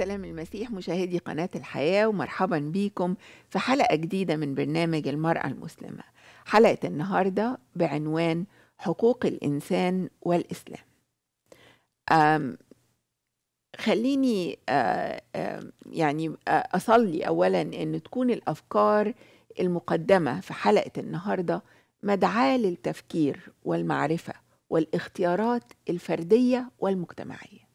سلام المسيح مشاهدي قناة الحياة ومرحبا بكم في حلقة جديدة من برنامج المرأة المسلمة حلقة النهاردة بعنوان حقوق الإنسان والإسلام أم خليني آه، أم يعني آه، أصلي أولا أن تكون الأفكار المقدمة في حلقة النهاردة مدعاة للتفكير والمعرفة والاختيارات الفردية والمجتمعية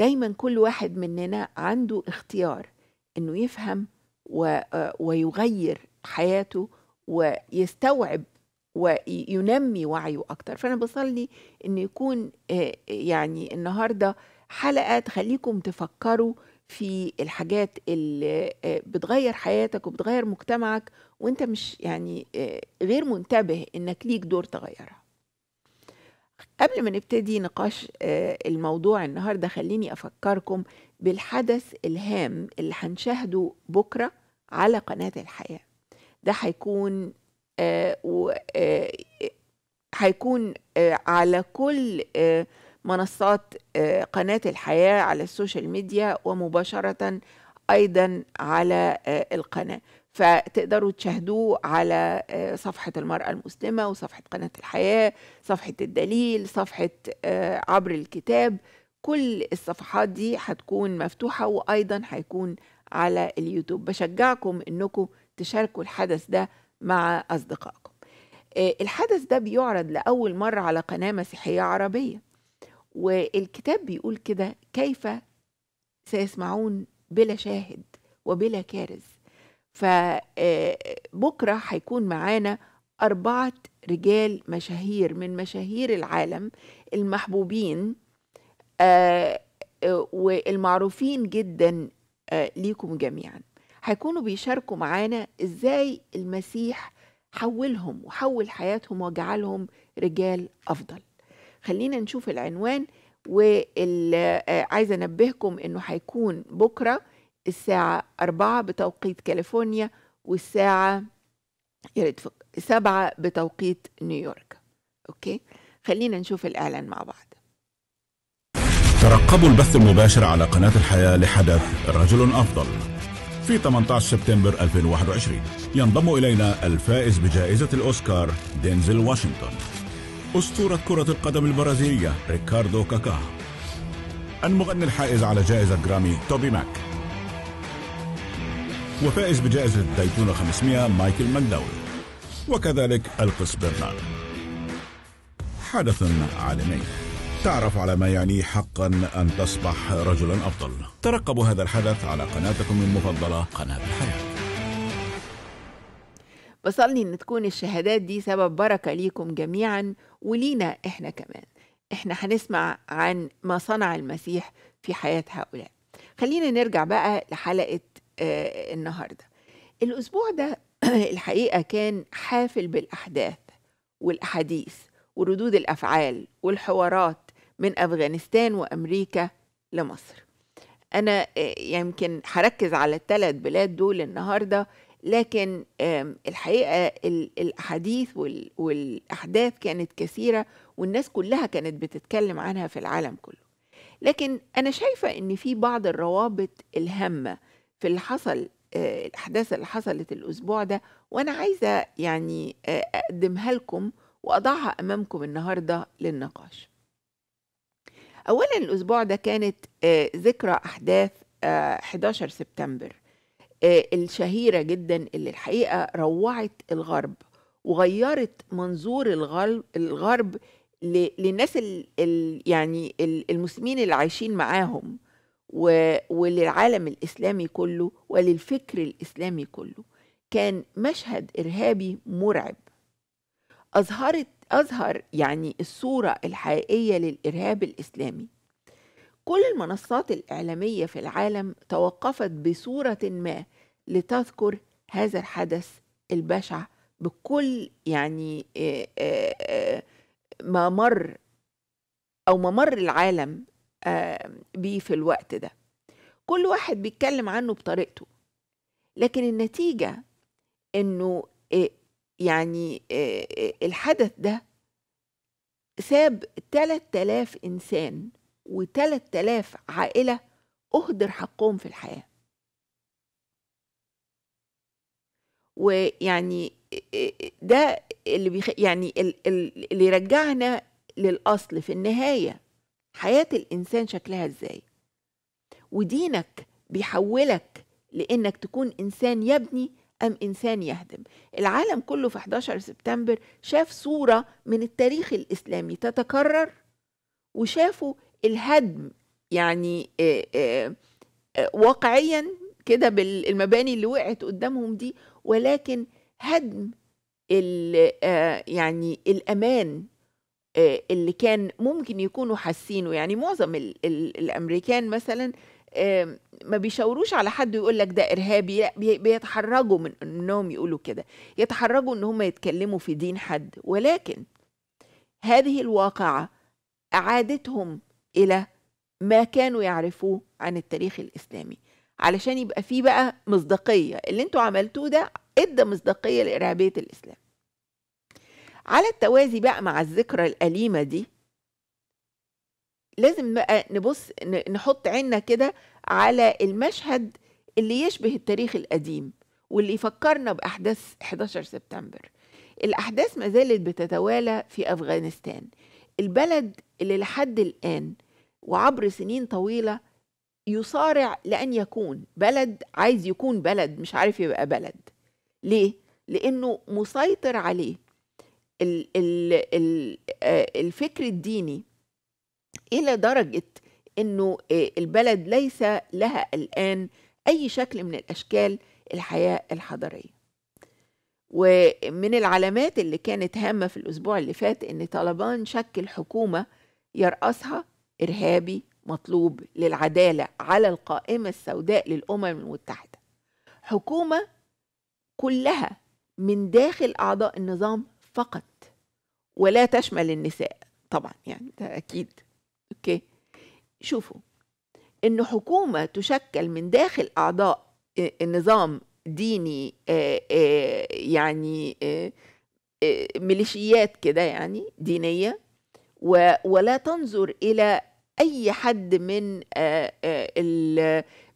دايما كل واحد مننا عنده اختيار انه يفهم و... آه، ويغير حياته ويستوعب وينمي وعيه اكتر فانا بصلي ان يكون آه، يعني النهارده حلقه تخليكم تفكروا في الحاجات اللي آه، بتغير حياتك وبتغير مجتمعك وانت مش يعني غير منتبه انك ليك دور تغيرها قبل ما نبتدي نقاش آه، الموضوع النهارده خليني افكركم بالحدث الهام اللي هنشاهده بكره على قناه الحياه ده هيكون آه، آه، هيكون على كل منصات قناه الحياه على السوشيال ميديا ومباشره ايضا على القناه فتقدروا تشاهدوه على آه، صفحة المرأة المسلمة وصفحة قناة الحياة صفحة الدليل صفحة آه، عبر الكتاب كل الصفحات دي هتكون مفتوحة وأيضا هيكون على اليوتيوب بشجعكم أنكم تشاركوا الحدث ده مع أصدقائكم آه، الحدث ده بيعرض لأول مرة على قناة مسيحية عربية والكتاب بيقول كده كيف سيسمعون بلا شاهد وبلا كارث فبكرة آه، هيكون معانا أربعة رجال مشاهير من مشاهير العالم المحبوبين آه، آه، والمعروفين جدا ليكم جميعا هيكونوا بيشاركوا معانا ازاي المسيح حولهم وحول حياتهم وجعلهم رجال أفضل خلينا نشوف العنوان وعايزة أنبهكم أنه هيكون بكرة الساعة أربعة بتوقيت كاليفورنيا والساعة يا ريت سبعة بتوقيت نيويورك أوكي خلينا نشوف الإعلان مع بعض ترقبوا البث المباشر على قناة الحياة لحدث رجل أفضل في 18 سبتمبر 2021 ينضم إلينا الفائز بجائزة الأوسكار دينزل واشنطن أسطورة كرة القدم البرازيلية ريكاردو كاكا المغني الحائز على جائزة جرامي توبي ماك وفائز بجائزة دايتونا 500 مايكل منداوي وكذلك القس برنار حدث عالمي تعرف على ما يعني حقا أن تصبح رجلا أفضل ترقبوا هذا الحدث على قناتكم المفضلة قناة الحياة بصلني ان تكون الشهادات دي سبب بركة ليكم جميعا ولينا احنا كمان احنا هنسمع عن ما صنع المسيح في حياة هؤلاء خلينا نرجع بقى لحلقة آه، النهارده الاسبوع ده الحقيقه كان حافل بالاحداث والاحاديث وردود الافعال والحوارات من افغانستان وامريكا لمصر انا آه، يمكن هركز على الثلاث بلاد دول النهارده لكن الحقيقه الاحاديث والاحداث كانت كثيره والناس كلها كانت بتتكلم عنها في العالم كله لكن انا شايفه ان في بعض الروابط الهامه في اللي حصل آه، الأحداث اللي حصلت الأسبوع ده وأنا عايزة يعني آه، أقدمها لكم وأضعها أمامكم النهاردة للنقاش أولا الأسبوع ده كانت آه، ذكرى أحداث 11 سبتمبر الشهيرة جدا اللي الحقيقة روعت الغرب وغيرت منظور الغرب, للناس يعني المسلمين اللي عايشين معاهم و... وللعالم الإسلامي كله وللفكر الإسلامي كله كان مشهد إرهابي مرعب أظهرت أظهر يعني الصورة الحقيقية للإرهاب الإسلامي كل المنصات الإعلامية في العالم توقفت بصورة ما لتذكر هذا الحدث البشع بكل يعني آه، آه، آه، ما مر أو ممر العالم بيه في الوقت ده كل واحد بيتكلم عنه بطريقته لكن النتيجة انه آه، يعني آه، آه، الحدث ده ساب 3000 إنسان و3000 عائلة أهدر حقهم في الحياة ويعني ده اللي بيخ... يعني اللي رجعنا للأصل في النهاية حياة الإنسان شكلها إزاي ودينك بيحولك لإنك تكون إنسان يبني أم إنسان يهدم العالم كله في 11 سبتمبر شاف صورة من التاريخ الإسلامي تتكرر وشافوا الهدم يعني واقعيا كده بالمباني اللي وقعت قدامهم دي ولكن هدم يعني الأمان آه، اللي كان ممكن يكونوا حاسينه يعني معظم الـ الـ الامريكان مثلا ما بيشاوروش على حد ويقول لك ده ارهابي لا بيتحرجوا من انهم يقولوا كده يتحرجوا ان هم يتكلموا في دين حد ولكن هذه الواقعه اعادتهم الى ما كانوا يعرفوه عن التاريخ الاسلامي علشان يبقى فيه بقى مصداقيه اللي انتوا عملتوه ده ادى مصداقيه لارهابيه الاسلام على التوازي بقى مع الذكرى الأليمة دي لازم بقى نبص نحط عيننا كده على المشهد اللي يشبه التاريخ القديم واللي يفكرنا بأحداث 11 سبتمبر الأحداث ما زالت بتتوالى في أفغانستان البلد اللي لحد الآن وعبر سنين طويلة يصارع لأن يكون بلد عايز يكون بلد مش عارف يبقى بلد ليه؟ لأنه مسيطر عليه آه، الفكر الديني إلى درجة أنه آه، البلد ليس لها الآن أي شكل من الأشكال الحياة الحضرية ومن العلامات اللي كانت هامة في الأسبوع اللي فات أن طالبان شكل حكومة يرأسها إرهابي مطلوب للعدالة على القائمة السوداء للأمم المتحدة حكومة كلها من داخل أعضاء النظام فقط ولا تشمل النساء طبعا يعني ده أكيد أوكي شوفوا إن حكومة تشكل من داخل أعضاء آه، نظام ديني آه، آه، يعني ميليشيات كده يعني دينية ولا تنظر إلى أي حد من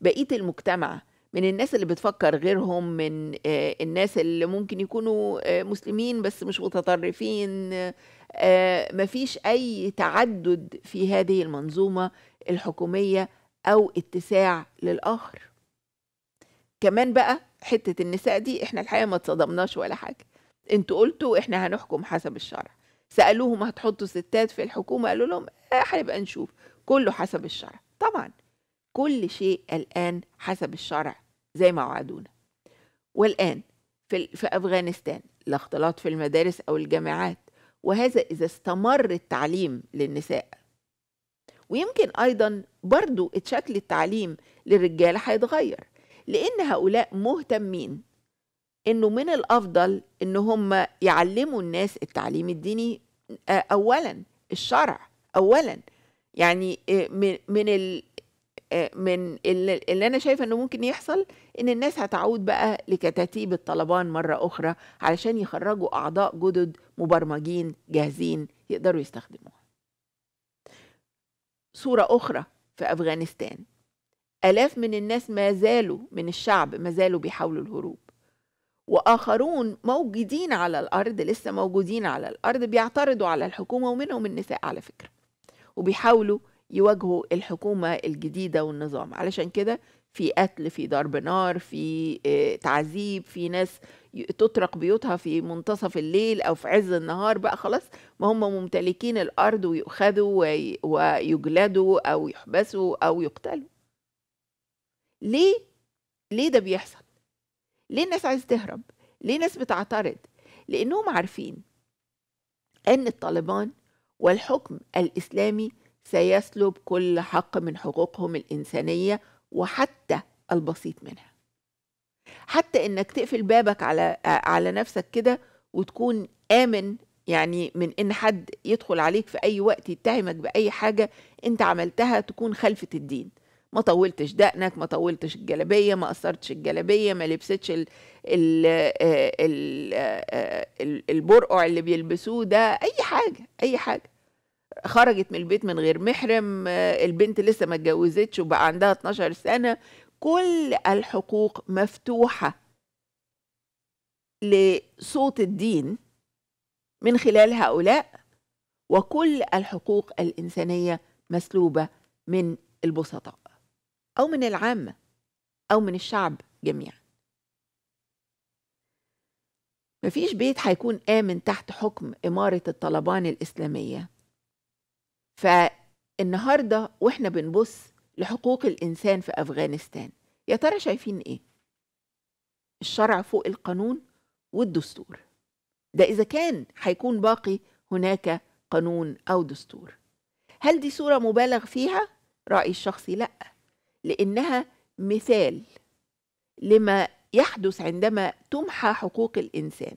بقية المجتمع من الناس اللي بتفكر غيرهم من آه، الناس اللي ممكن يكونوا آه، مسلمين بس مش متطرفين آه، مفيش أي تعدد في هذه المنظومة الحكومية أو اتساع للآخر كمان بقى حتة النساء دي احنا الحقيقة ما اتصدمناش ولا حاجة انتوا قلتوا احنا هنحكم حسب الشرع سألوهم هتحطوا ستات في الحكومة قالوا لهم هنبقى نشوف كله حسب الشرع طبعا كل شيء الآن حسب الشرع زي ما وعدونا والآن في, في أفغانستان لا اختلاط في المدارس أو الجامعات وهذا إذا استمر التعليم للنساء ويمكن أيضا برضو شكل التعليم للرجال هيتغير لأن هؤلاء مهتمين إنه من الأفضل إن هم يعلموا الناس التعليم الديني آه، أولا الشرع أولا يعني آه، من آه، من اللي, اللي انا شايفه انه ممكن يحصل ان الناس هتعود بقى لكتاتيب الطلبان مره اخرى علشان يخرجوا اعضاء جدد مبرمجين جاهزين يقدروا يستخدموها صوره اخرى في افغانستان الاف من الناس ما زالوا من الشعب ما زالوا بيحاولوا الهروب واخرون موجودين على الارض لسه موجودين على الارض بيعترضوا على الحكومه ومنهم النساء على فكره وبيحاولوا يواجهوا الحكومة الجديدة والنظام علشان كده في قتل في ضرب نار في آه، تعذيب في ناس تطرق بيوتها في منتصف الليل أو في عز النهار بقى خلاص ما هم ممتلكين الأرض ويؤخذوا ويجلدوا أو يحبسوا أو يقتلوا ليه؟ ليه ده بيحصل؟ ليه الناس عايز تهرب؟ ليه الناس بتعترض؟ لأنهم عارفين أن الطالبان والحكم الإسلامي سيسلب كل حق من حقوقهم الإنسانية وحتى البسيط منها حتى إنك تقفل بابك على على نفسك كده وتكون آمن يعني من إن حد يدخل عليك في أي وقت يتهمك بأي حاجة أنت عملتها تكون خلفة الدين ما طولتش دقنك ما طولتش الجلابيه ما قصرتش الجلابيه ما لبستش الـ الـ آه، الـ آه، آه، البرقع اللي بيلبسوه ده اي حاجه اي حاجه خرجت من البيت من غير محرم آه، البنت لسه ما اتجوزتش وبقى عندها 12 سنة كل الحقوق مفتوحة لصوت الدين من خلال هؤلاء وكل الحقوق الإنسانية مسلوبة من البسطاء أو من العامة أو من الشعب جميعا مفيش بيت هيكون آمن تحت حكم إمارة الطالبان الإسلامية فالنهارده واحنا بنبص لحقوق الانسان في افغانستان يا ترى شايفين ايه الشرع فوق القانون والدستور ده اذا كان هيكون باقي هناك قانون او دستور هل دي صوره مبالغ فيها رايي الشخصي لا لانها مثال لما يحدث عندما تمحى حقوق الانسان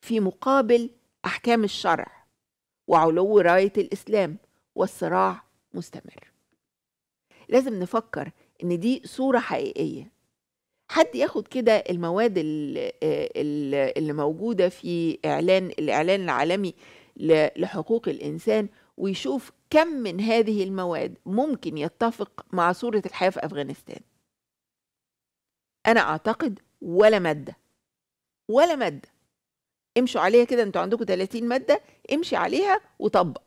في مقابل احكام الشرع وعلو راية الإسلام والصراع مستمر لازم نفكر إن دي صورة حقيقية حد ياخد كده المواد اللي موجودة في إعلان الإعلان العالمي لحقوق الإنسان ويشوف كم من هذه المواد ممكن يتفق مع صورة الحياة في أفغانستان أنا أعتقد ولا مادة ولا مادة امشوا عليها كده انتوا عندكم 30 ماده امشي عليها وطبق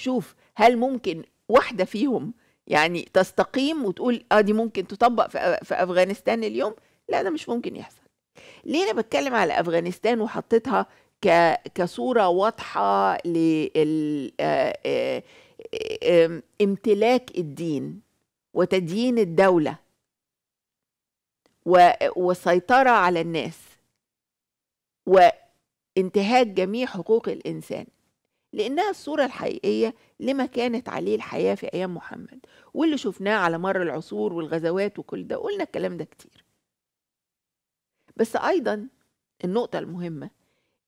شوف هل ممكن واحده فيهم يعني تستقيم وتقول اه دي ممكن تطبق في افغانستان اليوم لا ده مش ممكن يحصل ليه انا بتكلم على افغانستان وحطيتها كصوره واضحه لل آه، آه، امتلاك الدين وتدين الدوله وسيطره على الناس وانتهاك جميع حقوق الإنسان لأنها الصورة الحقيقية لما كانت عليه الحياة في أيام محمد واللي شفناه على مر العصور والغزوات وكل ده قلنا الكلام ده كتير بس أيضا النقطة المهمة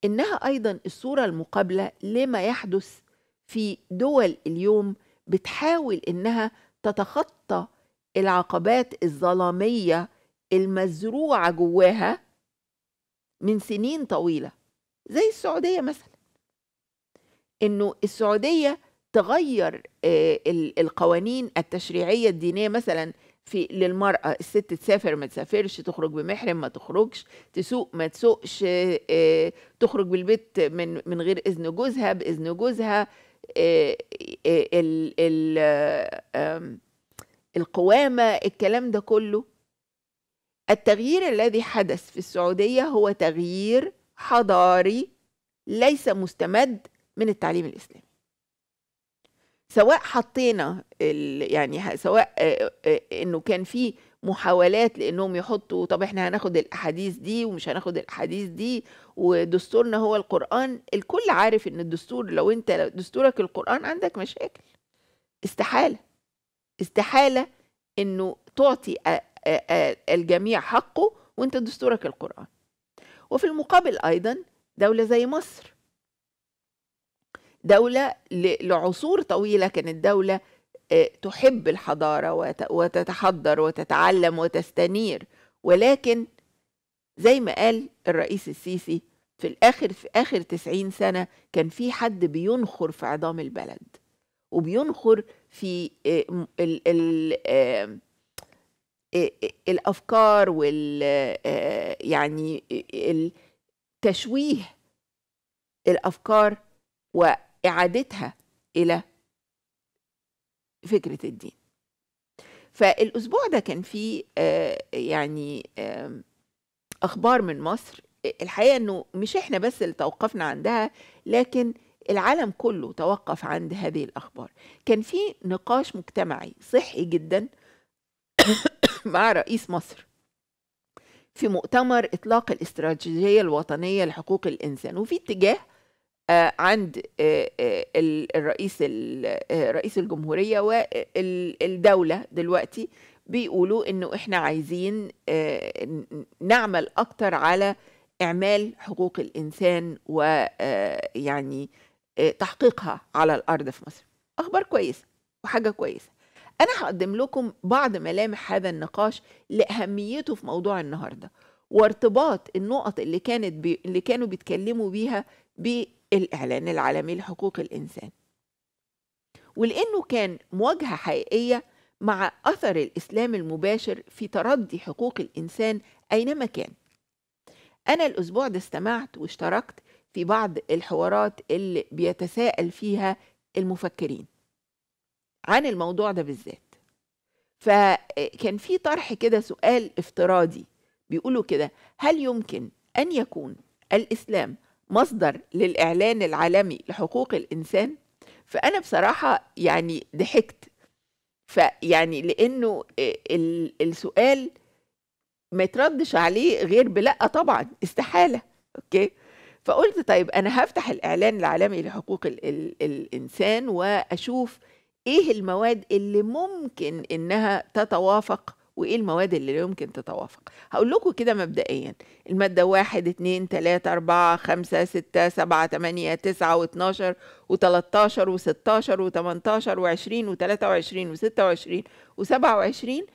إنها أيضا الصورة المقابلة لما يحدث في دول اليوم بتحاول إنها تتخطى العقبات الظلامية المزروعة جواها من سنين طويلة زي السعودية مثلا إنه السعودية تغير آه، القوانين التشريعية الدينية مثلا في للمرأة الست تسافر ما تسافرش تخرج بمحرم ما تخرجش تسوق ما تسوقش آه، تخرج بالبيت من من غير إذن جوزها بإذن جوزها آه، القوامة الكلام ده كله التغيير الذي حدث في السعودية هو تغيير حضاري ليس مستمد من التعليم الإسلامي سواء حطينا يعني سواء آه، آه، انه كان في محاولات لانهم يحطوا طب احنا هناخد الاحاديث دي ومش هناخد الاحاديث دي ودستورنا هو القران الكل عارف ان الدستور لو انت دستورك القران عندك مشاكل استحاله استحاله انه تعطي آه، آه، آه، الجميع حقه وانت دستورك القرآن وفي المقابل أيضا دولة زي مصر دولة لعصور طويلة كانت دولة آه، تحب الحضارة وتتحضر وتتعلم وتستنير ولكن زي ما قال الرئيس السيسي في الآخر في آخر تسعين سنة كان في حد بينخر في عظام البلد وبينخر في آه، آه، الافكار وال آه، يعني تشويه الافكار واعادتها الى فكره الدين فالاسبوع ده كان فيه يعني اخبار من مصر الحقيقه انه مش احنا بس اللي توقفنا عندها لكن العالم كله توقف عند هذه الاخبار كان في نقاش مجتمعي صحي جدا مع رئيس مصر في مؤتمر إطلاق الاستراتيجية الوطنية لحقوق الإنسان وفي اتجاه آه، عند آه، آه، الرئيس رئيس الجمهورية والدولة دلوقتي بيقولوا إنه إحنا عايزين نعمل أكتر على إعمال حقوق الإنسان ويعني تحقيقها على الأرض في مصر أخبار كويسة وحاجة كويسة أنا هقدم لكم بعض ملامح هذا النقاش لأهميته في موضوع النهارده وارتباط النقط اللي كانت بي اللي كانوا بيتكلموا بيها بالإعلان العالمي لحقوق الإنسان ولأنه كان مواجهة حقيقية مع أثر الإسلام المباشر في تردي حقوق الإنسان أينما كان أنا الأسبوع ده استمعت واشتركت في بعض الحوارات اللي بيتساءل فيها المفكرين عن الموضوع ده بالذات فكان في طرح كده سؤال افتراضي بيقولوا كده هل يمكن أن يكون الإسلام مصدر للإعلان العالمي لحقوق الإنسان فأنا بصراحة يعني ضحكت فيعني لأنه السؤال ما يتردش عليه غير بلأ طبعا استحالة أوكي فقلت طيب أنا هفتح الإعلان العالمي لحقوق ال ال الإنسان وأشوف ايه المواد اللي ممكن انها تتوافق وايه المواد اللي يمكن تتوافق هقول لكم كده مبدئيا المادة واحد اتنين تلاتة أربعة خمسة ستة سبعة تمانية تسعة واتناشر وتلاتاشر وستاشر وتمنتاشر وعشرين وتلاتة وعشرين وستة وعشرين وسبعة وعشرين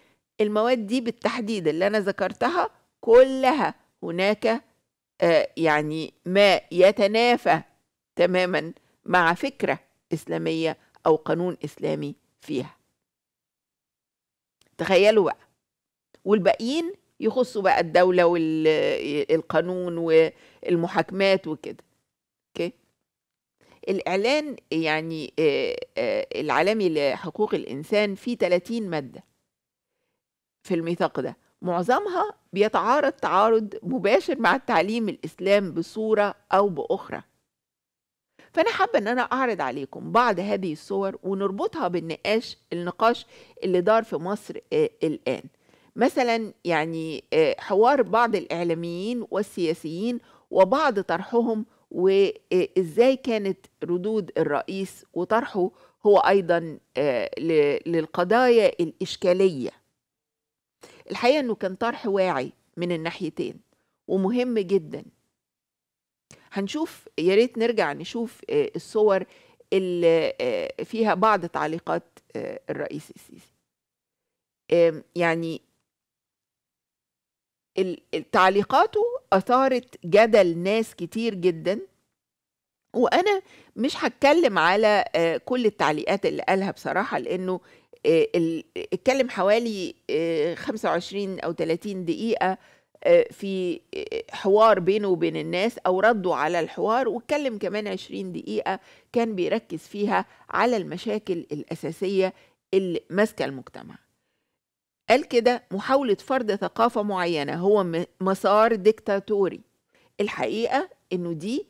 المواد دي بالتحديد اللي أنا ذكرتها كلها هناك آه يعني ما يتنافى تماما مع فكرة إسلامية أو قانون إسلامي فيها تخيلوا بقى والباقيين يخصوا بقى الدولة والقانون والمحاكمات وكده اوكي الإعلان يعني العالمي لحقوق الإنسان فيه 30 مادة في الميثاق ده معظمها بيتعارض تعارض مباشر مع التعليم الإسلام بصورة أو بأخرى فأنا حابة أن أنا أعرض عليكم بعض هذه الصور ونربطها بالنقاش النقاش اللي دار في مصر آه، الآن مثلا يعني آه، حوار بعض الإعلاميين والسياسيين وبعض طرحهم وإزاي آه، كانت ردود الرئيس وطرحه هو أيضا للقضايا الإشكالية الحقيقة أنه كان طرح واعي من الناحيتين ومهم جدا هنشوف يا ريت نرجع نشوف آه، الصور اللي آه، فيها بعض تعليقات آه، الرئيس السيسي يعني تعليقاته أثارت جدل ناس كتير جدا وأنا مش هتكلم على كل التعليقات اللي قالها بصراحة لأنه اتكلم حوالي 25 أو 30 دقيقة آه، في آه، حوار بينه وبين الناس أو ردوا على الحوار واتكلم كمان 20 دقيقة كان بيركز فيها على المشاكل الأساسية اللي ماسكة المجتمع قال كده محاولة فرض ثقافة معينة هو مسار ديكتاتوري الحقيقة إنه دي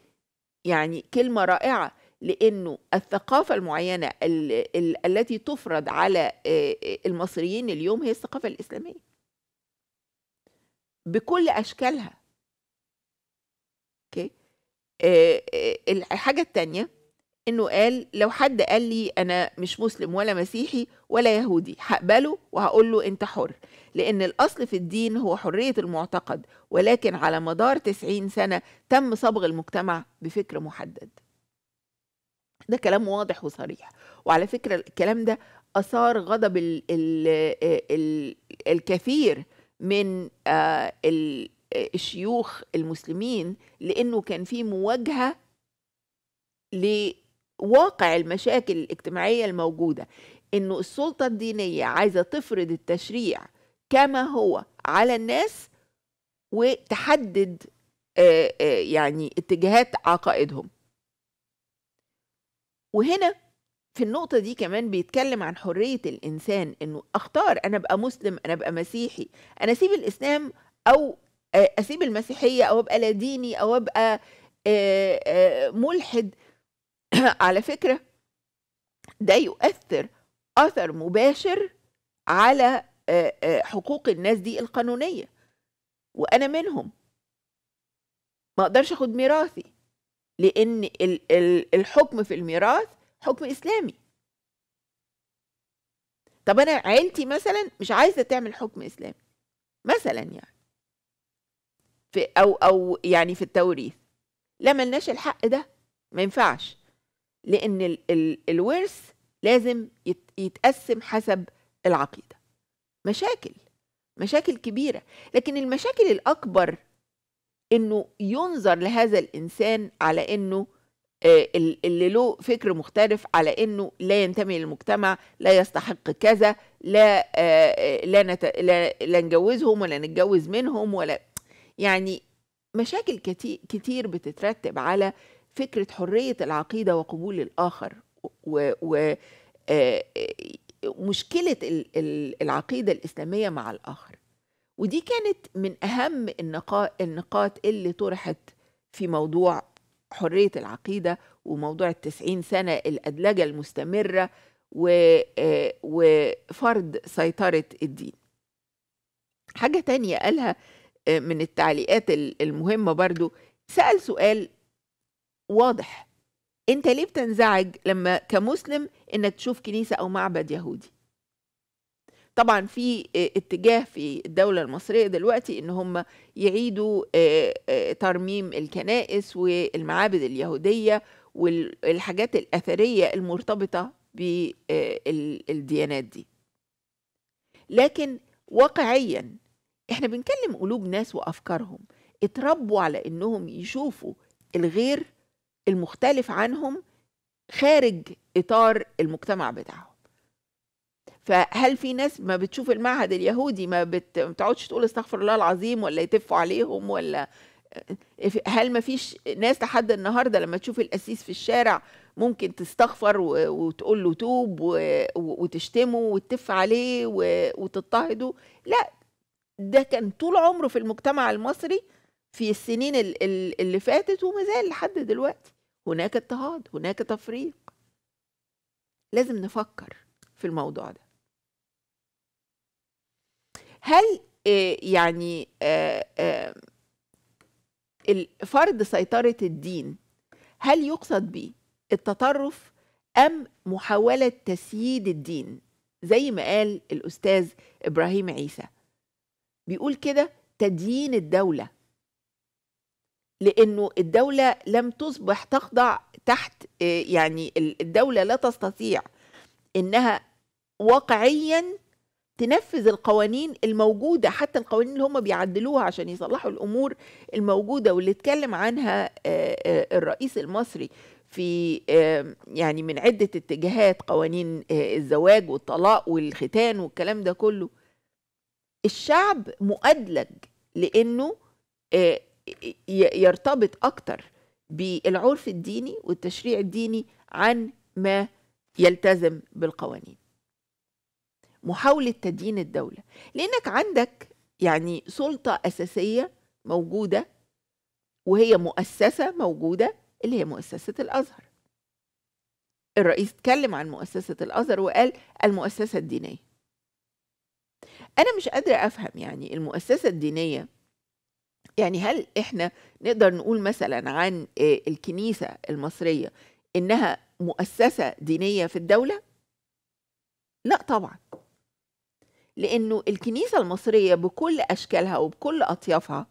يعني كلمة رائعة لأنه الثقافة المعينة التي تفرض على آه، المصريين اليوم هي الثقافة الإسلامية بكل اشكالها اوكي آه، آه، الحاجه التانية انه قال لو حد قال لي انا مش مسلم ولا مسيحي ولا يهودي هقبله وهقول له انت حر لان الاصل في الدين هو حريه المعتقد ولكن على مدار 90 سنه تم صبغ المجتمع بفكر محدد ده كلام واضح وصريح وعلى فكره الكلام ده اثار غضب الـ الـ الـ الكثير من آه، آه، الشيوخ المسلمين لانه كان في مواجهه لواقع المشاكل الاجتماعيه الموجوده انه السلطه الدينيه عايزه تفرض التشريع كما هو على الناس وتحدد آه، يعني اتجاهات عقائدهم وهنا في النقطة دي كمان بيتكلم عن حرية الإنسان إنه أختار أنا أبقى مسلم أنا أبقى مسيحي أنا أسيب الإسلام أو آه، أسيب المسيحية أو أبقى لا ديني أو أبقى آه، آه، ملحد على فكرة ده يؤثر أثر مباشر على حقوق الناس دي القانونية وأنا منهم ما أقدرش أخد ميراثي لأن الحكم في الميراث حكم اسلامي طب انا عيلتي مثلا مش عايزه تعمل حكم اسلامي مثلا يعني في او او يعني في التوريث لا ملناش الحق ده ما ينفعش لان ال ال الورث لازم يت يتقسم حسب العقيده مشاكل مشاكل كبيره لكن المشاكل الاكبر انه ينظر لهذا الانسان على انه آه، اللي له فكر مختلف على انه لا ينتمي للمجتمع لا يستحق كذا لا آه، آه، لا, نت... لا لا نجوزهم ولا نتجوز منهم ولا يعني مشاكل كتير بتترتب على فكره حريه العقيده وقبول الاخر و, و... مشكله العقيده الاسلاميه مع الاخر ودي كانت من اهم النقاط اللي طرحت في موضوع حرية العقيدة وموضوع التسعين سنة الأدلجة المستمرة آه، وفرض سيطرة الدين حاجة تانية قالها آه، من التعليقات المهمة برضو سأل سؤال واضح انت ليه بتنزعج لما كمسلم انك تشوف كنيسة او معبد يهودي طبعا في آه، اتجاه في الدولة المصرية دلوقتي ان هم يعيدوا آه، آه، ترميم الكنائس والمعابد اليهودية والحاجات الأثرية المرتبطة بالديانات دي لكن واقعيا احنا بنكلم قلوب ناس وأفكارهم اتربوا على انهم يشوفوا الغير المختلف عنهم خارج إطار المجتمع بتاعهم فهل في ناس ما بتشوف المعهد اليهودي ما بتقعدش تقول استغفر الله العظيم ولا يتفوا عليهم ولا آه، هل ما فيش ناس لحد النهارده لما تشوف القسيس في الشارع ممكن تستغفر وتقول له توب وتشتمه وتتف عليه وتضطهده لا ده كان طول عمره في المجتمع المصري في السنين اللي فاتت وما زال لحد دلوقتي هناك اضطهاد هناك تفريق لازم نفكر في الموضوع ده هل آه، يعني آه، آه، فرض سيطرة الدين هل يقصد به التطرف أم محاولة تسييد الدين زي ما قال الأستاذ إبراهيم عيسى بيقول كده تدين الدولة لأنه الدولة لم تصبح تخضع تحت يعني الدولة لا تستطيع إنها واقعيا تنفذ القوانين الموجودة حتى القوانين اللي هم بيعدلوها عشان يصلحوا الأمور الموجودة واللي اتكلم عنها آه، آه، الرئيس المصري في آه، يعني من عدة اتجاهات قوانين الزواج والطلاق والختان والكلام ده كله الشعب مؤدلج لأنه يرتبط أكتر بالعرف الديني والتشريع الديني عن ما يلتزم بالقوانين محاولة تدين الدولة لأنك عندك يعني سلطة أساسية موجودة وهي مؤسسة موجودة اللي هي مؤسسة الأزهر الرئيس اتكلم عن مؤسسة الأزهر وقال المؤسسة الدينية أنا مش قادرة أفهم يعني المؤسسة الدينية يعني هل إحنا نقدر نقول مثلا عن آه، الكنيسة المصرية إنها مؤسسة دينية في الدولة؟ لا طبعا لأنه الكنيسة المصرية بكل أشكالها وبكل أطيافها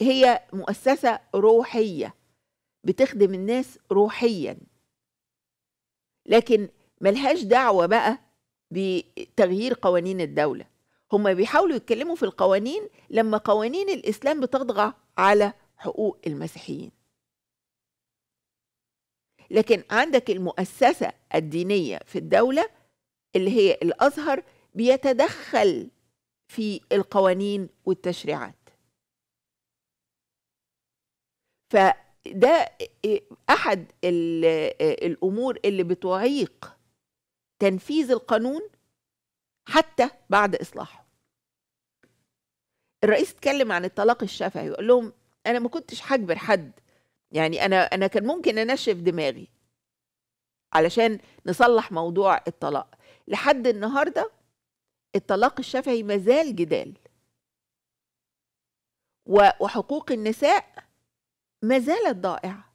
هي مؤسسة روحية بتخدم الناس روحيا لكن ملهاش دعوة بقى بتغيير قوانين الدولة هم بيحاولوا يتكلموا في القوانين لما قوانين الإسلام بتطغى على حقوق المسيحيين لكن عندك المؤسسة الدينية في الدولة اللي هي الأزهر بيتدخل في القوانين والتشريعات فده احد الامور اللي بتعيق تنفيذ القانون حتى بعد اصلاحه الرئيس اتكلم عن الطلاق الشفهي وقال لهم انا ما كنتش هجبر حد يعني انا انا كان ممكن انشف دماغي علشان نصلح موضوع الطلاق لحد النهارده الطلاق الشفهي مازال جدال وحقوق النساء ما زالت ضائعة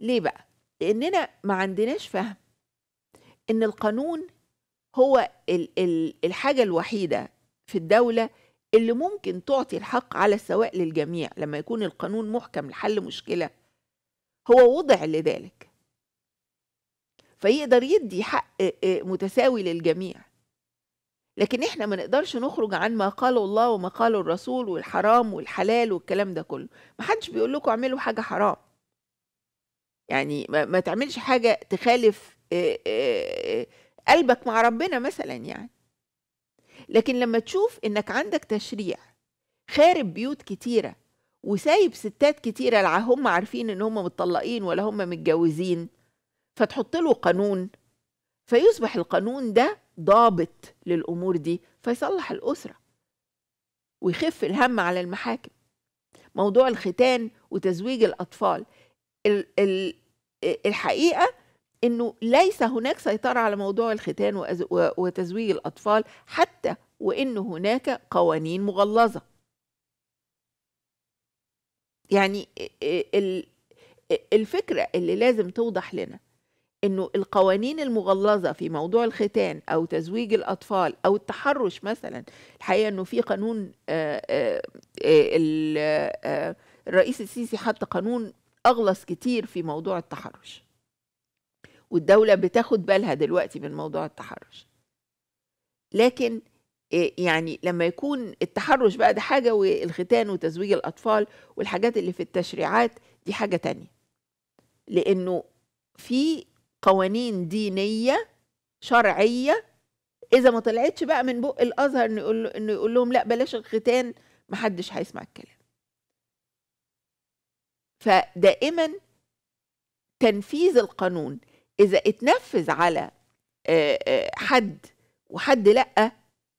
ليه بقى؟ لأننا ما عندناش فهم إن القانون هو ال ال الحاجة الوحيدة في الدولة اللي ممكن تعطي الحق على السواء للجميع لما يكون القانون محكم لحل مشكلة هو وضع لذلك فيقدر يدي حق متساوي للجميع لكن احنا ما نقدرش نخرج عن ما قاله الله وما قاله الرسول والحرام والحلال والكلام ده كله ما حدش بيقول لكم اعملوا حاجه حرام يعني ما, ما تعملش حاجه تخالف آه، آه، قلبك مع ربنا مثلا يعني لكن لما تشوف انك عندك تشريع خارب بيوت كتيره وسايب ستات كتيره لا هم عارفين ان هم متطلقين ولا هم متجوزين فتحط له قانون فيصبح القانون ده ضابط للأمور دي فيصلح الأسرة ويخف الهم على المحاكم موضوع الختان وتزويج الأطفال الحقيقة أنه ليس هناك سيطرة على موضوع الختان وتزويج الأطفال حتى وأن هناك قوانين مغلظة يعني الفكرة اللي لازم توضح لنا انه القوانين المغلظه في موضوع الختان او تزويج الاطفال او التحرش مثلا الحقيقه انه في قانون آه، آه، آه، الرئيس السيسي حط قانون اغلظ كتير في موضوع التحرش والدوله بتاخد بالها دلوقتي من موضوع التحرش لكن يعني لما يكون التحرش بقى ده حاجه والختان وتزويج الاطفال والحاجات اللي في التشريعات دي حاجه تانية لانه في قوانين دينيه شرعيه اذا ما طلعتش بقى من بق الازهر انه يقول انه يقول لهم لا بلاش الختان محدش هيسمع الكلام فدائما تنفيذ القانون اذا اتنفذ على حد وحد لا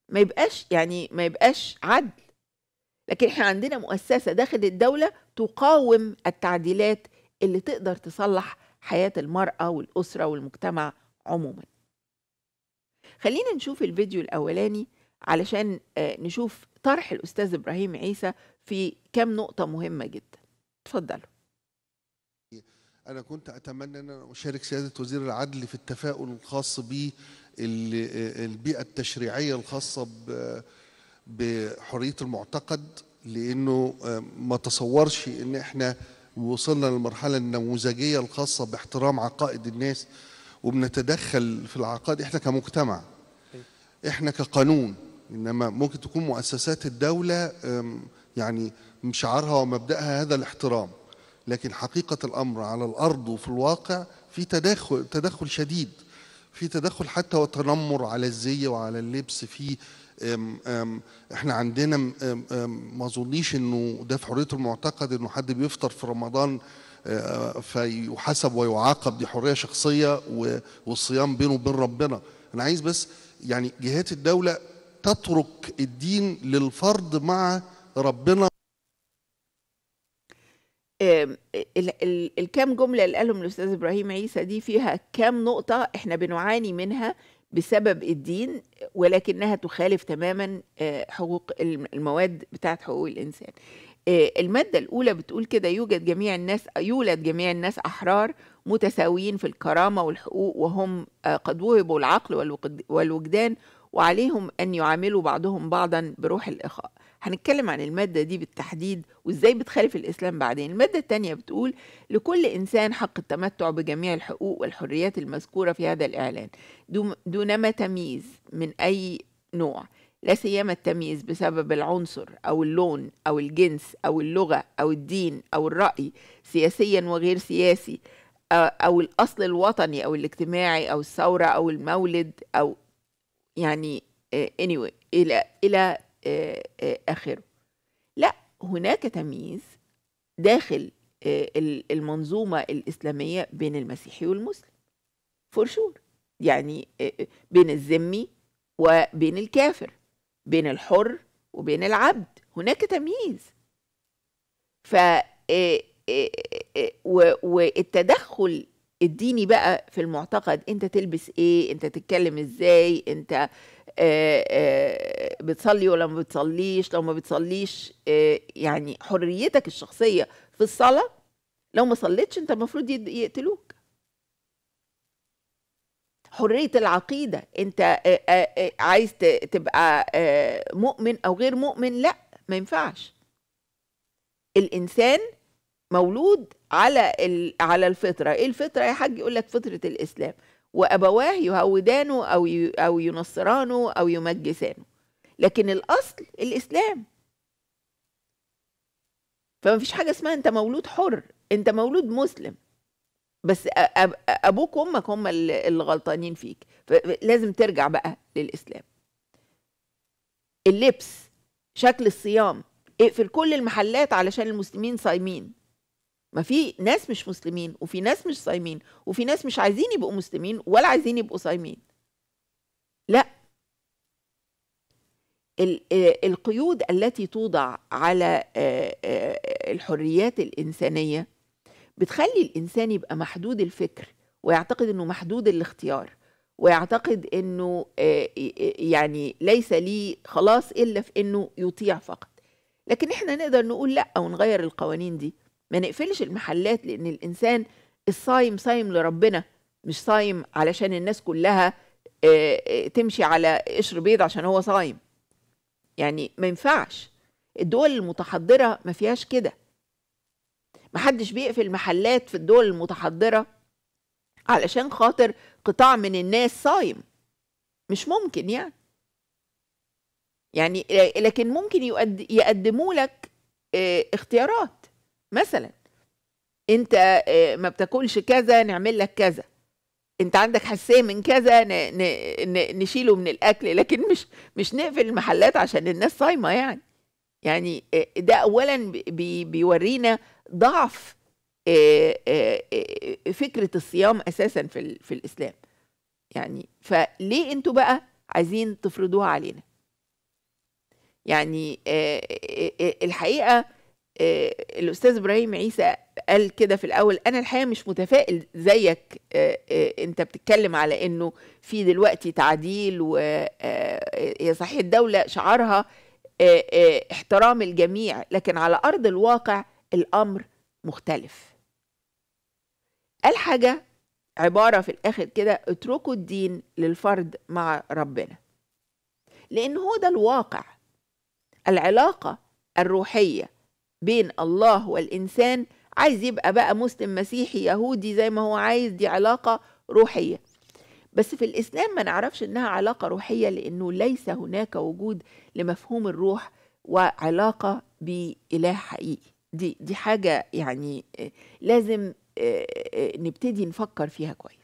ما يبقاش يعني ما يبقاش عدل لكن احنا عندنا مؤسسه داخل الدوله تقاوم التعديلات اللي تقدر تصلح حياة المرأة والأسرة والمجتمع عموما خلينا نشوف الفيديو الأولاني علشان آه، نشوف طرح الأستاذ إبراهيم عيسى في كام نقطة مهمة جدا تفضلوا أنا كنت أتمنى أن أنا أشارك سيادة وزير العدل في التفاؤل الخاص بالبيئة آه، التشريعية الخاصة بحرية المعتقد لأنه آه، ما تصورش أن إحنا ووصلنا للمرحلة النموذجية الخاصة باحترام عقائد الناس وبنتدخل في العقائد احنا كمجتمع احنا كقانون انما ممكن تكون مؤسسات الدولة يعني شعارها ومبدأها هذا الاحترام لكن حقيقة الأمر على الأرض وفي الواقع في تدخل تدخل شديد في تدخل حتى وتنمر على الزي وعلى اللبس في احنا عندنا ما اظنيش انه ده في حريه المعتقد انه حد بيفطر في رمضان آه، فيحاسب ويعاقب دي حريه شخصيه والصيام بينه وبين ربنا انا عايز بس يعني جهات الدوله تترك الدين للفرد مع ربنا الكام جمله اللي قالهم الاستاذ ابراهيم عيسى دي فيها كام نقطه احنا بنعاني منها بسبب الدين ولكنها تخالف تماما آه، حقوق المواد بتاعت حقوق الإنسان آه، المادة الأولى بتقول كده يوجد جميع الناس يولد جميع الناس أحرار متساويين في الكرامة والحقوق وهم آه، قد وهبوا العقل والوجدان وعليهم أن يعاملوا بعضهم بعضا بروح الإخاء هنتكلم عن المادة دي بالتحديد وإزاي بتخالف الإسلام بعدين المادة التانية بتقول لكل إنسان حق التمتع بجميع الحقوق والحريات المذكورة في هذا الإعلان دونما تمييز من أي نوع لا سيما التمييز بسبب العنصر أو اللون أو الجنس أو اللغة أو الدين أو الرأي سياسيا وغير سياسي أو الأصل الوطني أو الاجتماعي أو الثورة أو المولد أو يعني آه، anyway إلى إلى آه، آه، آخره لا هناك تمييز داخل آه، المنظومة الإسلامية بين المسيحي والمسلم فور شور يعني بين الذمي وبين الكافر بين الحر وبين العبد هناك تمييز ف والتدخل الديني بقى في المعتقد انت تلبس ايه انت تتكلم ازاي انت آه، آه، بتصلي ولا ما بتصليش لو ما بتصليش آه، يعني حريتك الشخصية في الصلاة لو ما صليتش انت المفروض يقتلوك حرية العقيدة انت عايز تبقى مؤمن او غير مؤمن لا ما ينفعش الانسان مولود على على الفطره ايه الفطره يا حاج يقول لك فطره الاسلام وأبواه يهودانه أو أو ينصرانه أو يمجسانه لكن الأصل الإسلام فما فيش حاجة اسمها أنت مولود حر أنت مولود مسلم بس أبوك وأمك هم اللي غلطانين فيك فلازم ترجع بقى للإسلام اللبس شكل الصيام اقفل كل المحلات علشان المسلمين صايمين ما في ناس مش مسلمين وفي ناس مش صايمين وفي ناس مش عايزين يبقوا مسلمين ولا عايزين يبقوا صايمين لا آه، القيود التي توضع على آه، آه، الحريات الإنسانية بتخلي الإنسان يبقى محدود الفكر ويعتقد أنه محدود الاختيار ويعتقد أنه يعني ليس لي خلاص إلا في أنه يطيع فقط لكن إحنا نقدر نقول لأ ونغير القوانين دي ما نقفلش المحلات لأن الإنسان الصايم صايم لربنا مش صايم علشان الناس كلها آه، آه، تمشي على قشر بيض عشان هو صايم يعني ما ينفعش الدول المتحضرة ما فيهاش كده محدش بيقفل محلات في الدول المتحضرة علشان خاطر قطاع من الناس صايم مش ممكن يعني يعني لكن ممكن يقدموا لك آه، اختيارات مثلا انت آه، ما بتاكلش كذا نعمل لك كذا انت عندك حساسيه من كذا نشيله من الاكل لكن مش مش نقفل المحلات عشان الناس صايمه يعني يعني آه، ده اولا بيورينا ضعف آه، فكره الصيام اساسا في في الاسلام يعني فليه انتوا بقى عايزين تفرضوها علينا يعني الحقيقه آه، الاستاذ ابراهيم عيسى قال كده في الاول انا الحقيقه مش متفائل زيك آه، آه، انت بتتكلم على انه في دلوقتي تعديل و صحيح الدوله شعارها احترام الجميع لكن على ارض الواقع الامر مختلف قال حاجه عباره في الاخر كده اتركوا الدين للفرد مع ربنا لان هو ده الواقع العلاقه الروحيه بين الله والإنسان عايز يبقى بقى مسلم مسيحي يهودي زي ما هو عايز دي علاقة روحية بس في الإسلام ما نعرفش إنها علاقة روحية لأنه ليس هناك وجود لمفهوم الروح وعلاقة بإله حقيقي دي دي حاجة يعني آه، لازم آه، آه، نبتدي نفكر فيها كويس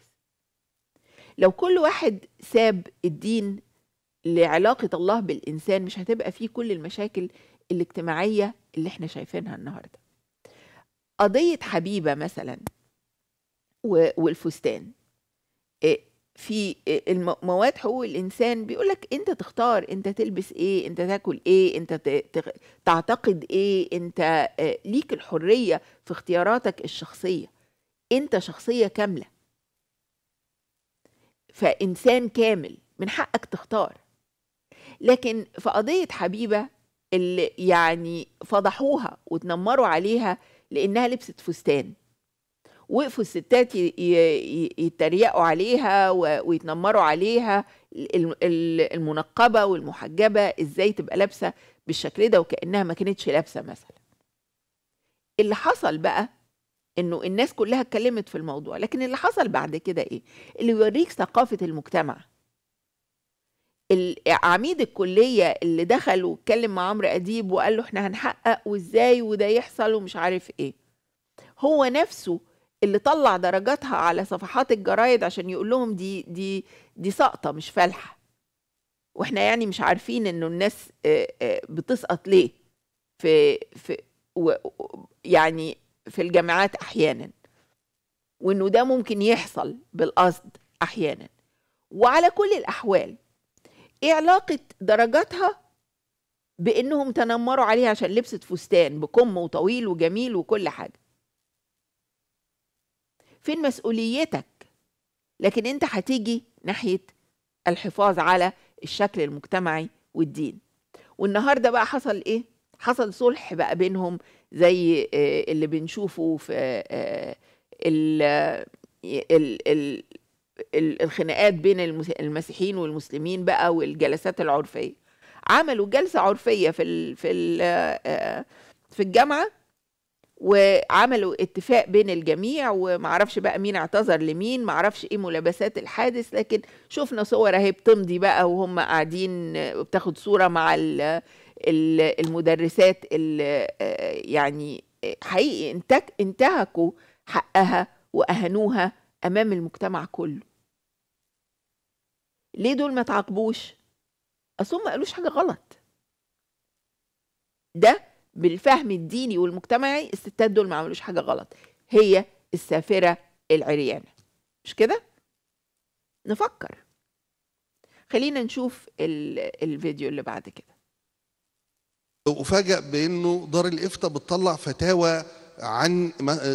لو كل واحد ساب الدين لعلاقة الله بالإنسان مش هتبقى فيه كل المشاكل الاجتماعية اللي احنا شايفينها النهارده قضيه حبيبه مثلا والفستان إيه، في إيه، مواد حقوق الانسان بيقول لك انت تختار انت تلبس ايه انت تاكل ايه انت تعتقد ايه انت آه، ليك الحريه في اختياراتك الشخصيه انت شخصيه كامله فانسان كامل من حقك تختار لكن في قضيه حبيبه اللي يعني فضحوها وتنمروا عليها لانها لبست فستان وقفوا الستات يتريقوا عليها ويتنمروا عليها المنقبه والمحجبه ازاي تبقى لابسه بالشكل ده وكانها ما كانتش لابسه مثلا اللي حصل بقى انه الناس كلها اتكلمت في الموضوع لكن اللي حصل بعد كده ايه اللي يوريك ثقافه المجتمع عميد الكليه اللي دخل واتكلم مع عمرو اديب وقال له احنا هنحقق وازاي وده يحصل ومش عارف ايه هو نفسه اللي طلع درجاتها على صفحات الجرايد عشان يقول لهم دي دي دي ساقطه مش فالحه واحنا يعني مش عارفين انه الناس بتسقط ليه في في يعني في الجامعات احيانا وانه ده ممكن يحصل بالقصد احيانا وعلى كل الاحوال ايه علاقه درجاتها بانهم تنمروا عليها عشان لبست فستان بكم وطويل وجميل وكل حاجه فين مسؤوليتك لكن انت هتيجي ناحيه الحفاظ على الشكل المجتمعي والدين والنهارده بقى حصل ايه حصل صلح بقى بينهم زي آه، اللي بنشوفه في آه، آه، ال ال الخناقات بين المسيحيين والمسلمين بقى والجلسات العرفيه عملوا جلسه عرفيه في ال في ال في الجامعه وعملوا اتفاق بين الجميع ومعرفش بقى مين اعتذر لمين معرفش ايه ملابسات الحادث لكن شفنا صور اهي بتمضي بقى وهم قاعدين وبتاخد صوره مع المدرسات اللي يعني حقيقي انتهكوا حقها واهانوها امام المجتمع كله ليه دول ما تعاقبوش اصل ما قالوش حاجه غلط ده بالفهم الديني والمجتمعي الستات دول ما عملوش حاجه غلط هي السافره العريانه مش كده نفكر خلينا نشوف الفيديو اللي بعد كده وفاجأ بأنه دار الإفتاء بتطلع فتاوى عن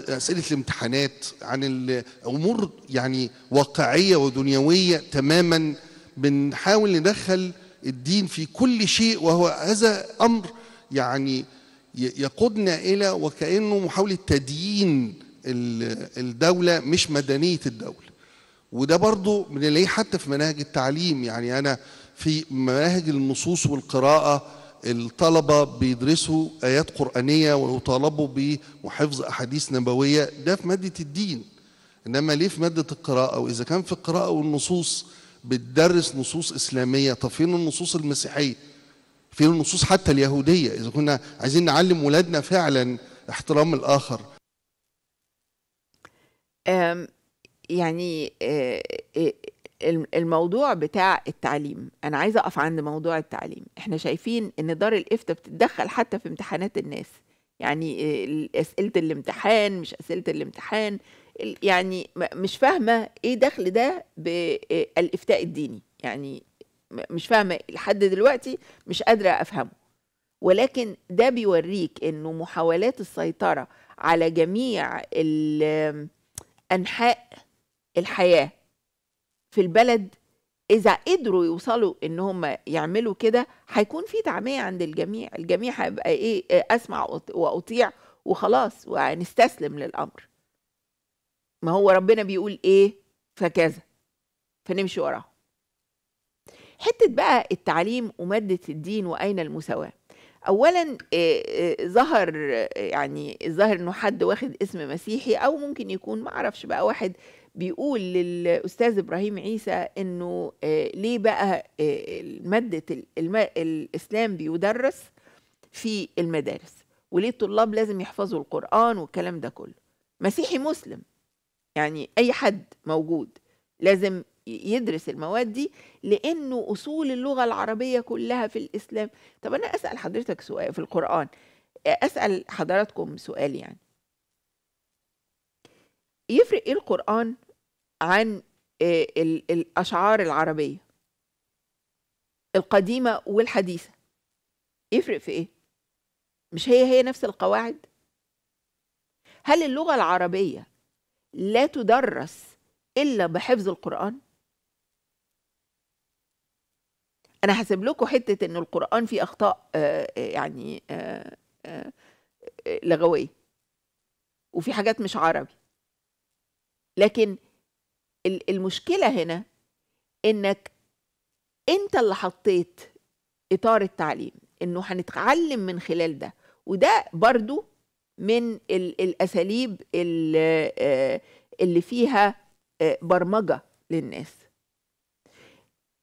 اسئله الامتحانات عن الامور يعني واقعيه ودنيويه تماما بنحاول ندخل الدين في كل شيء وهو هذا امر يعني يقودنا الى وكانه محاوله تدين الدوله مش مدنيه الدوله وده برضو بنلاقيه حتى في مناهج التعليم يعني انا في مناهج النصوص والقراءه الطلبة بيدرسوا آيات قرآنية ويطالبوا بمحافظة أحاديث نبوية ده في مادة الدين إنما ليه في مادة القراءة وإذا كان في القراءة والنصوص بتدرس نصوص إسلامية طب فين النصوص المسيحية فين النصوص حتى اليهودية إذا كنا عايزين نعلم ولادنا فعلا احترام الآخر يعني آه، آه، الموضوع بتاع التعليم انا عايزه اقف عند موضوع التعليم احنا شايفين ان دار الافتاء بتتدخل حتى في امتحانات الناس يعني اسئله الامتحان مش اسئله الامتحان يعني مش فاهمه ايه دخل ده بالافتاء آه، الديني يعني مش فاهمه لحد دلوقتي مش قادره افهمه ولكن ده بيوريك انه محاولات السيطره على جميع انحاء الحياه في البلد اذا قدروا يوصلوا ان هم يعملوا كده هيكون في تعميه عند الجميع الجميع هيبقى ايه اسمع واطيع وخلاص ونستسلم للامر ما هو ربنا بيقول ايه فكذا فنمشي وراه حته بقى التعليم وماده الدين واين المساواه اولا آه، آه، ظهر آه، يعني ظهر انه حد واخد اسم مسيحي او ممكن يكون معرفش بقى واحد بيقول للاستاذ ابراهيم عيسى انه آه، ليه بقى آه، ماده الاسلام بيدرس في المدارس وليه الطلاب لازم يحفظوا القران والكلام ده كله مسيحي مسلم يعني اي حد موجود لازم يدرس المواد دي لانه اصول اللغه العربيه كلها في الاسلام طب انا اسال حضرتك سؤال في القران اسال حضراتكم سؤال يعني يفرق ايه القرآن عن آه، الأشعار العربية القديمة والحديثة يفرق في ايه؟ مش هي هي نفس القواعد؟ هل اللغة العربية لا تدرس إلا بحفظ القرآن؟ أنا هسيب لكم حتة إن القرآن فيه أخطاء آآ آه، آه، يعني آآ آآ لغوية وفي حاجات مش عربي لكن المشكله هنا انك انت اللي حطيت اطار التعليم انه هنتعلم من خلال ده وده برضو من الاساليب آه، اللي فيها آه، برمجه للناس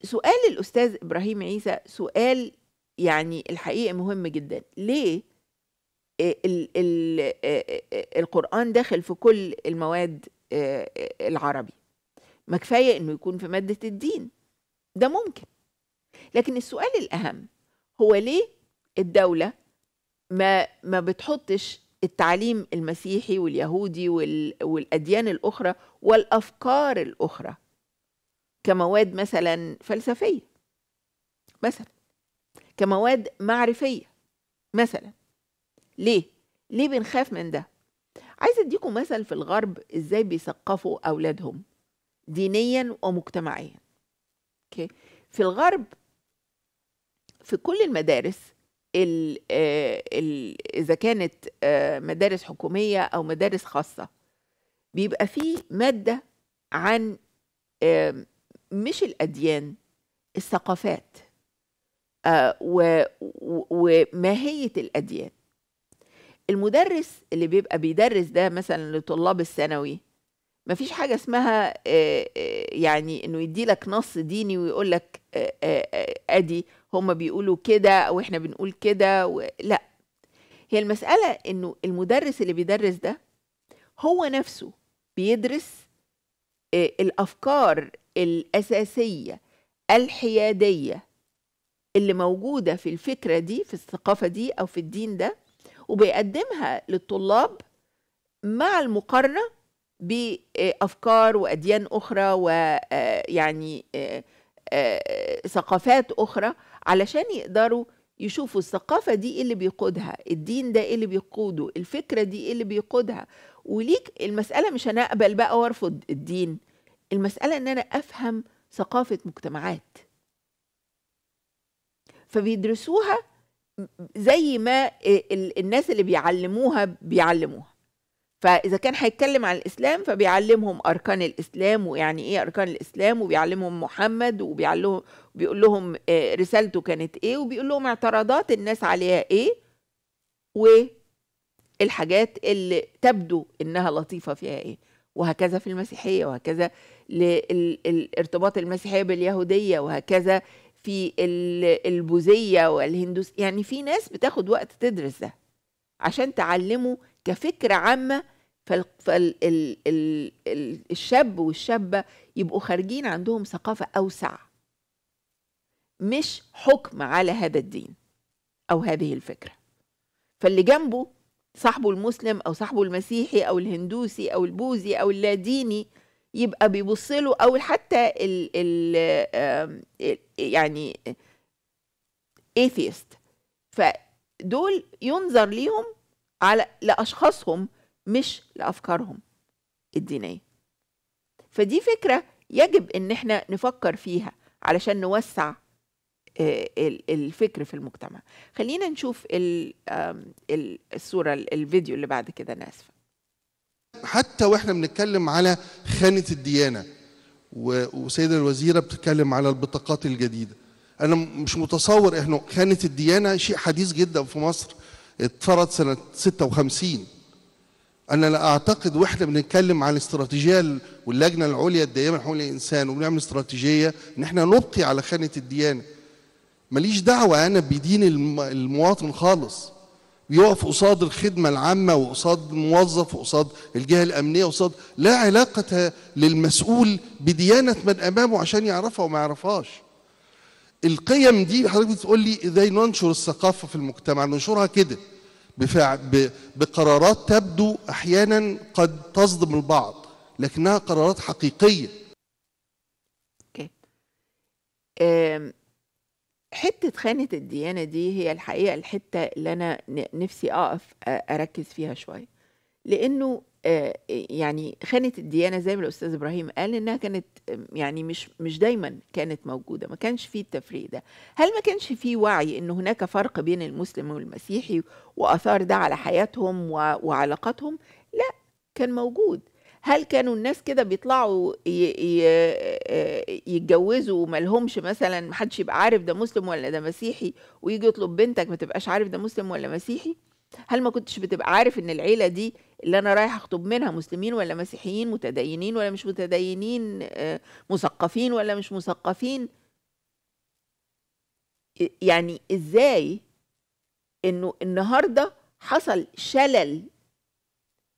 سؤال الاستاذ ابراهيم عيسى سؤال يعني الحقيقه مهم جدا ليه آه، القران داخل في كل المواد آه، آه، العربي ما كفايه انه يكون في ماده الدين ده ممكن لكن السؤال الاهم هو ليه الدوله ما ما بتحطش التعليم المسيحي واليهودي والاديان الاخرى والافكار الاخرى كمواد مثلا فلسفيه مثلا كمواد معرفيه مثلا ليه ليه بنخاف من ده عايزه اديكم مثل في الغرب ازاي بيثقفوا اولادهم دينيا ومجتمعيا اوكي في الغرب في كل المدارس آه، اذا كانت آه، مدارس حكوميه او مدارس خاصه بيبقى في ماده عن آه، مش الاديان الثقافات وماهيه الاديان المدرس اللي بيبقى بيدرس ده مثلا لطلاب الثانوي مفيش حاجة اسمها آه، آه، يعني انه يدي لك نص ديني ويقول لك آه، ادي هم بيقولوا كده او احنا بنقول كده لا هي المسألة انه المدرس اللي بيدرس ده هو نفسه بيدرس الافكار الاساسية الحيادية اللي موجودة في الفكرة دي في الثقافة دي او في الدين ده وبيقدمها للطلاب مع المقارنه بافكار واديان اخرى ويعني آه، آه، آه، ثقافات اخرى علشان يقدروا يشوفوا الثقافه دي ايه اللي بيقودها الدين ده ايه اللي بيقوده الفكره دي ايه اللي بيقودها وليك المساله مش انا اقبل بقى وارفض الدين المساله ان انا افهم ثقافه مجتمعات فبيدرسوها زي ما الناس اللي بيعلموها بيعلموها فاذا كان هيتكلم عن الاسلام فبيعلمهم اركان الاسلام ويعني ايه اركان الاسلام وبيعلمهم محمد وبيعلمهم بيقول لهم آه، رسالته كانت ايه وبيقول لهم اعتراضات الناس عليها ايه والحاجات اللي تبدو انها لطيفه فيها ايه وهكذا في المسيحيه وهكذا للارتباط المسيحيه باليهوديه وهكذا في البوذية والهندوس يعني في ناس بتاخد وقت تدرس ده عشان تعلمه كفكرة عامة فالشاب والشابة يبقوا خارجين عندهم ثقافة أوسع مش حكم على هذا الدين أو هذه الفكرة فاللي جنبه صاحبه المسلم أو صاحبه المسيحي أو الهندوسي أو البوذي أو اللاديني يبقى بيبص له او حتى ال ال يعني ايثيست فدول ينظر ليهم على لاشخاصهم مش لافكارهم الدينيه فدي فكره يجب ان احنا نفكر فيها علشان نوسع آه، الفكر في المجتمع خلينا نشوف الصوره الفيديو اللي بعد كده انا اسفه حتى واحنا بنتكلم على خانه الديانه وسيدة الوزيرة بتتكلم على البطاقات الجديدة أنا مش متصور إحنا خانة الديانة شيء حديث جدا في مصر اتفرض سنة 56 أنا لا أعتقد وإحنا بنتكلم عن الاستراتيجية واللجنة العليا الدائمة لحقوق الإنسان وبنعمل استراتيجية إن إحنا نبقي على خانة الديانة ماليش دعوة أنا بدين المواطن خالص يقف قصاد الخدمة العامة وقصاد موظف وقصاد الجهة الأمنية وقصاد لا علاقة للمسؤول بديانة من أمامه عشان يعرفها وما يعرفهاش القيم دي حضرتك بتقول لي ازاي ننشر الثقافة في المجتمع ننشرها كده بقرارات تبدو أحيانا قد تصدم البعض لكنها قرارات حقيقية okay. um... حتة خانة الديانة دي هي الحقيقة الحتة اللي أنا نفسي أقف أركز فيها شوية لأنه آه، يعني خانة الديانة زي ما الأستاذ إبراهيم قال إنها كانت يعني مش مش دايما كانت موجودة ما كانش فيه التفريق ده هل ما كانش فيه وعي إن هناك فرق بين المسلم والمسيحي وأثار ده على حياتهم وعلاقاتهم لا كان موجود هل كانوا الناس كده بيطلعوا آه، يتجوزوا ومالهمش مثلا محدش يبقى عارف ده مسلم ولا ده مسيحي ويجي يطلب بنتك ما تبقاش عارف ده مسلم ولا مسيحي هل ما كنتش بتبقى عارف ان العيله دي اللي انا رايح اخطب منها مسلمين ولا مسيحيين متدينين ولا مش متدينين آه، مثقفين ولا مش مثقفين يعني ازاي انه النهارده حصل شلل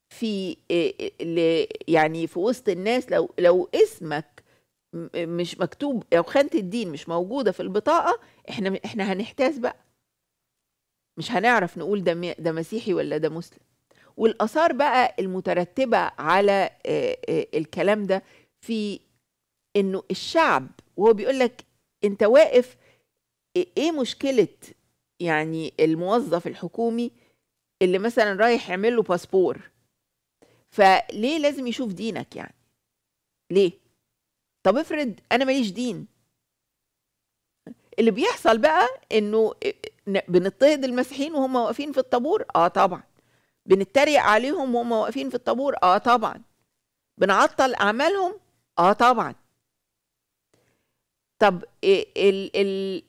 في آه، آه، يعني في وسط الناس لو لو اسمك مش مكتوب او خانة الدين مش موجودة في البطاقة احنا احنا هنحتاس بقى مش هنعرف نقول ده ده مسيحي ولا ده مسلم والآثار بقى المترتبة على آه، الكلام ده في إنه الشعب وهو بيقول لك أنت واقف إيه مشكلة يعني الموظف الحكومي اللي مثلا رايح يعمل له باسبور فليه لازم يشوف دينك يعني ليه طب افرض انا ماليش دين اللي بيحصل بقى انه بنضطهد المسيحيين وهم واقفين في الطابور اه طبعا بنتريق عليهم وهم واقفين في الطابور اه طبعا بنعطل اعمالهم اه طبعا طب ال ال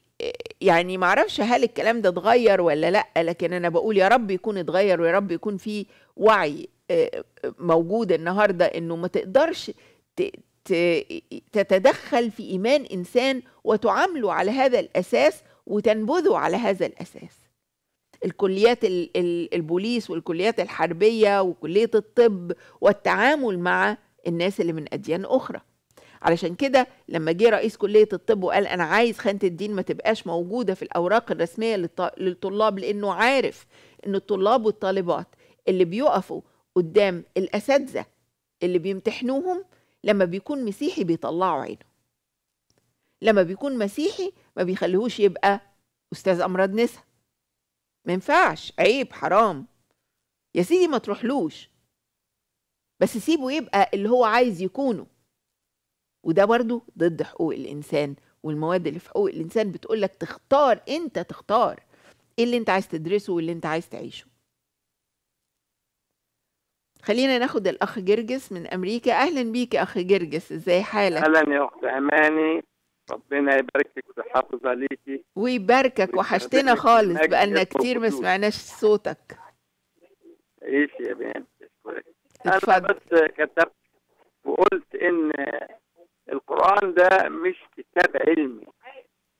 يعني معرفش هل الكلام ده اتغير ولا لا لكن انا بقول يا رب يكون اتغير ويا رب يكون في وعي آه، موجود النهارده انه ما تقدرش تتدخل في ايمان انسان وتعامله على هذا الاساس وتنبذه على هذا الاساس الكليات البوليس والكليات الحربيه وكليه الطب والتعامل مع الناس اللي من اديان اخرى علشان كده لما جه رئيس كليه الطب وقال انا عايز خانه الدين ما تبقاش موجوده في الاوراق الرسميه للطلاب لانه عارف ان الطلاب والطالبات اللي بيقفوا قدام الأساتذة اللي بيمتحنوهم لما بيكون مسيحي بيطلعوا عينه لما بيكون مسيحي ما بيخليهوش يبقى أستاذ أمراض نسا منفعش عيب حرام يا سيدي ما تروحلوش بس سيبه يبقى اللي هو عايز يكونه وده برضه ضد حقوق الإنسان والمواد اللي في حقوق الإنسان بتقولك تختار أنت تختار إيه اللي أنت عايز تدرسه واللي أنت عايز تعيشه خلينا ناخد الأخ جرجس من أمريكا أهلا بيك أخ جرجس إزاي حالك؟ أهلا يا أخت أماني ربنا يباركك ويحافظ عليكي ويباركك وحشتنا خالص بقالنا كتير ما سمعناش صوتك ايش يا بنت انا بس كتبت وقلت ان القران ده مش كتاب علمي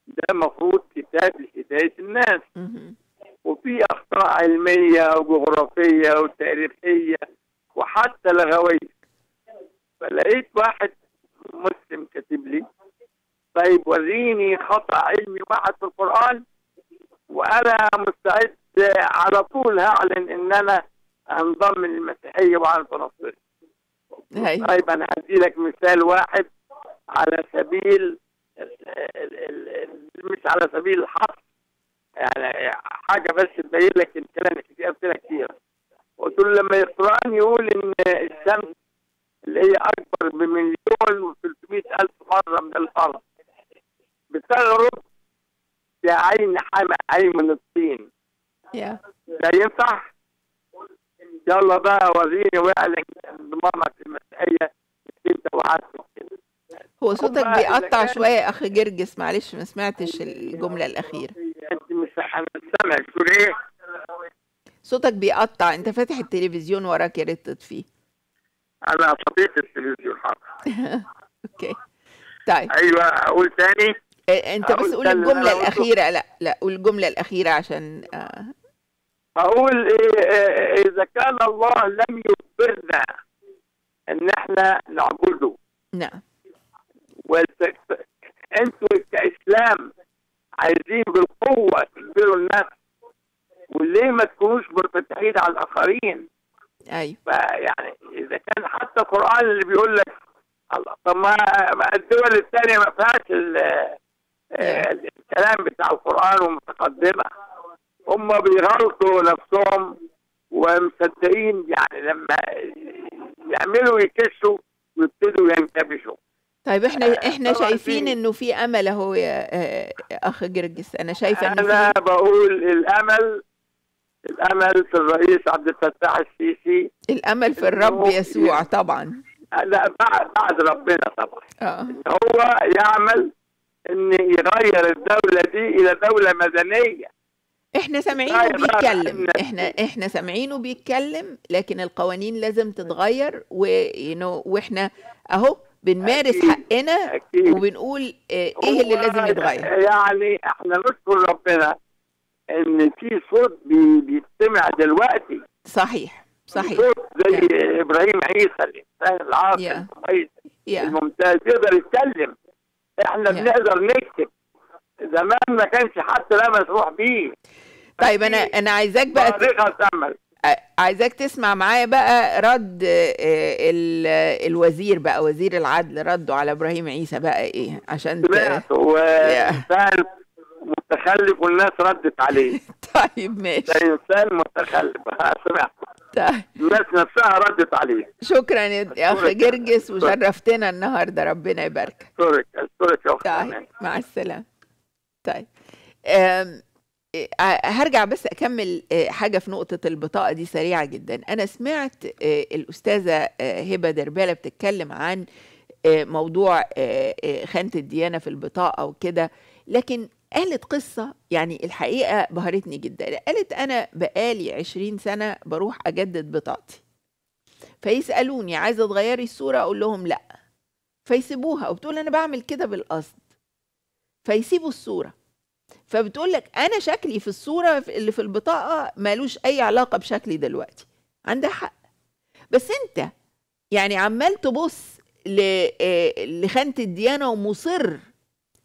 ده المفروض كتاب لهدايه الناس وفي اخطاء علميه وجغرافيه وتاريخيه وحتى لغوية فلقيت واحد مسلم كاتب لي طيب وريني خطأ علمي واحد في القرآن وأنا مستعد على طول هعلن إن أنا هنضم للمسيحية وعلى نصري طيب أنا هدي لك مثال واحد على سبيل مش على سبيل الحصر يعني حاجة بس تبين لك الكلام اللي قلت لك كتير قلت له لما يقرأني يقول إن الشمس اللي هي أكبر بمليون و300 ألف مرة من الأرض بتغرب في عين حما عين من الطين yeah. ينفع يلا بقى وريني واعلن انضمامك في اللي انت وعارفه هو صوتك بيقطع شوية يا أخ جرجس معلش ما سمعتش الجملة الأخيرة أنت مش أنا سامعك تقول إيه؟ صوتك بيقطع انت فاتح التلفزيون وراك يا ريت تطفيه انا فاتح التلفزيون حاضر اوكي طيب ايوه اقول تاني آه، انت بس قول الجمله الاخيره لا لا قول الجمله الاخيره عشان آه. اقول آه، اذا كان الله لم يخبرنا ان احنا نعبده نعم والتك... انتوا كاسلام عايزين بالقوه تجبروا الناس وليه ما تكونوش مرتدين على الاخرين ايوه فيعني اذا كان حتى القران اللي بيقول لك الله طب ما الدول الثانيه ما فيهاش أيوه. الكلام بتاع القران ومتقدمه هم بيغلطوا نفسهم ومصدقين يعني لما يعملوا يكشوا ويبتدوا ينكبشوا طيب احنا آه، احنا شايفين انه في امل اهو يا آه، اخ جرجس انا شايفه انه انا بقول الامل الامل في الرئيس عبد الفتاح السيسي الامل في الرب يسوع طبعا لا بعد بعد ربنا طبعا آه. إن هو يعمل ان يغير الدوله دي الى دوله مدنيه احنا سامعينه بيتكلم احنا احنا سامعينه بيتكلم لكن القوانين لازم تتغير نو واحنا اهو بنمارس أكيد. حقنا أكيد. وبنقول آه، ايه اللي لازم يتغير يعني احنا نشكر ربنا ان في صوت بيستمع دلوقتي صحيح صحيح صوت زي yeah. ابراهيم عيسى الانسان العاقل yeah. yeah. الممتاز يقدر يتكلم احنا yeah. بنقدر نكتب زمان ما كانش حتى لا مسموح بيه طيب انا انا عايزاك بقى عايزاك تسمع معايا بقى رد الوزير بقى وزير العدل رده على ابراهيم عيسى بقى ايه عشان سمعت ت... متخلف والناس ردت عليه طيب ماشي ده انسان متخلف سمعت طيب الناس نفسها ردت عليه شكرا يا اخ جرجس وشرفتنا النهارده ربنا يباركك اشكرك اشكرك يا اخت طيب مع السلامه طيب آه، هرجع بس اكمل آه، حاجه في نقطه البطاقه دي سريعه جدا انا سمعت آه، الاستاذه هبه درباله بتتكلم عن موضوع خانه الديانه في البطاقه وكده لكن قالت قصة يعني الحقيقة بهرتني جدا قالت أنا بقالي عشرين سنة بروح أجدد بطاقتي فيسألوني عايزة تغيري الصورة أقول لهم لأ فيسيبوها وبتقول أنا بعمل كده بالقصد فيسيبوا الصورة فبتقول لك أنا شكلي في الصورة اللي في البطاقة مالوش أي علاقة بشكلي دلوقتي عندها حق بس أنت يعني عمال تبص آه، لخانة الديانة ومصر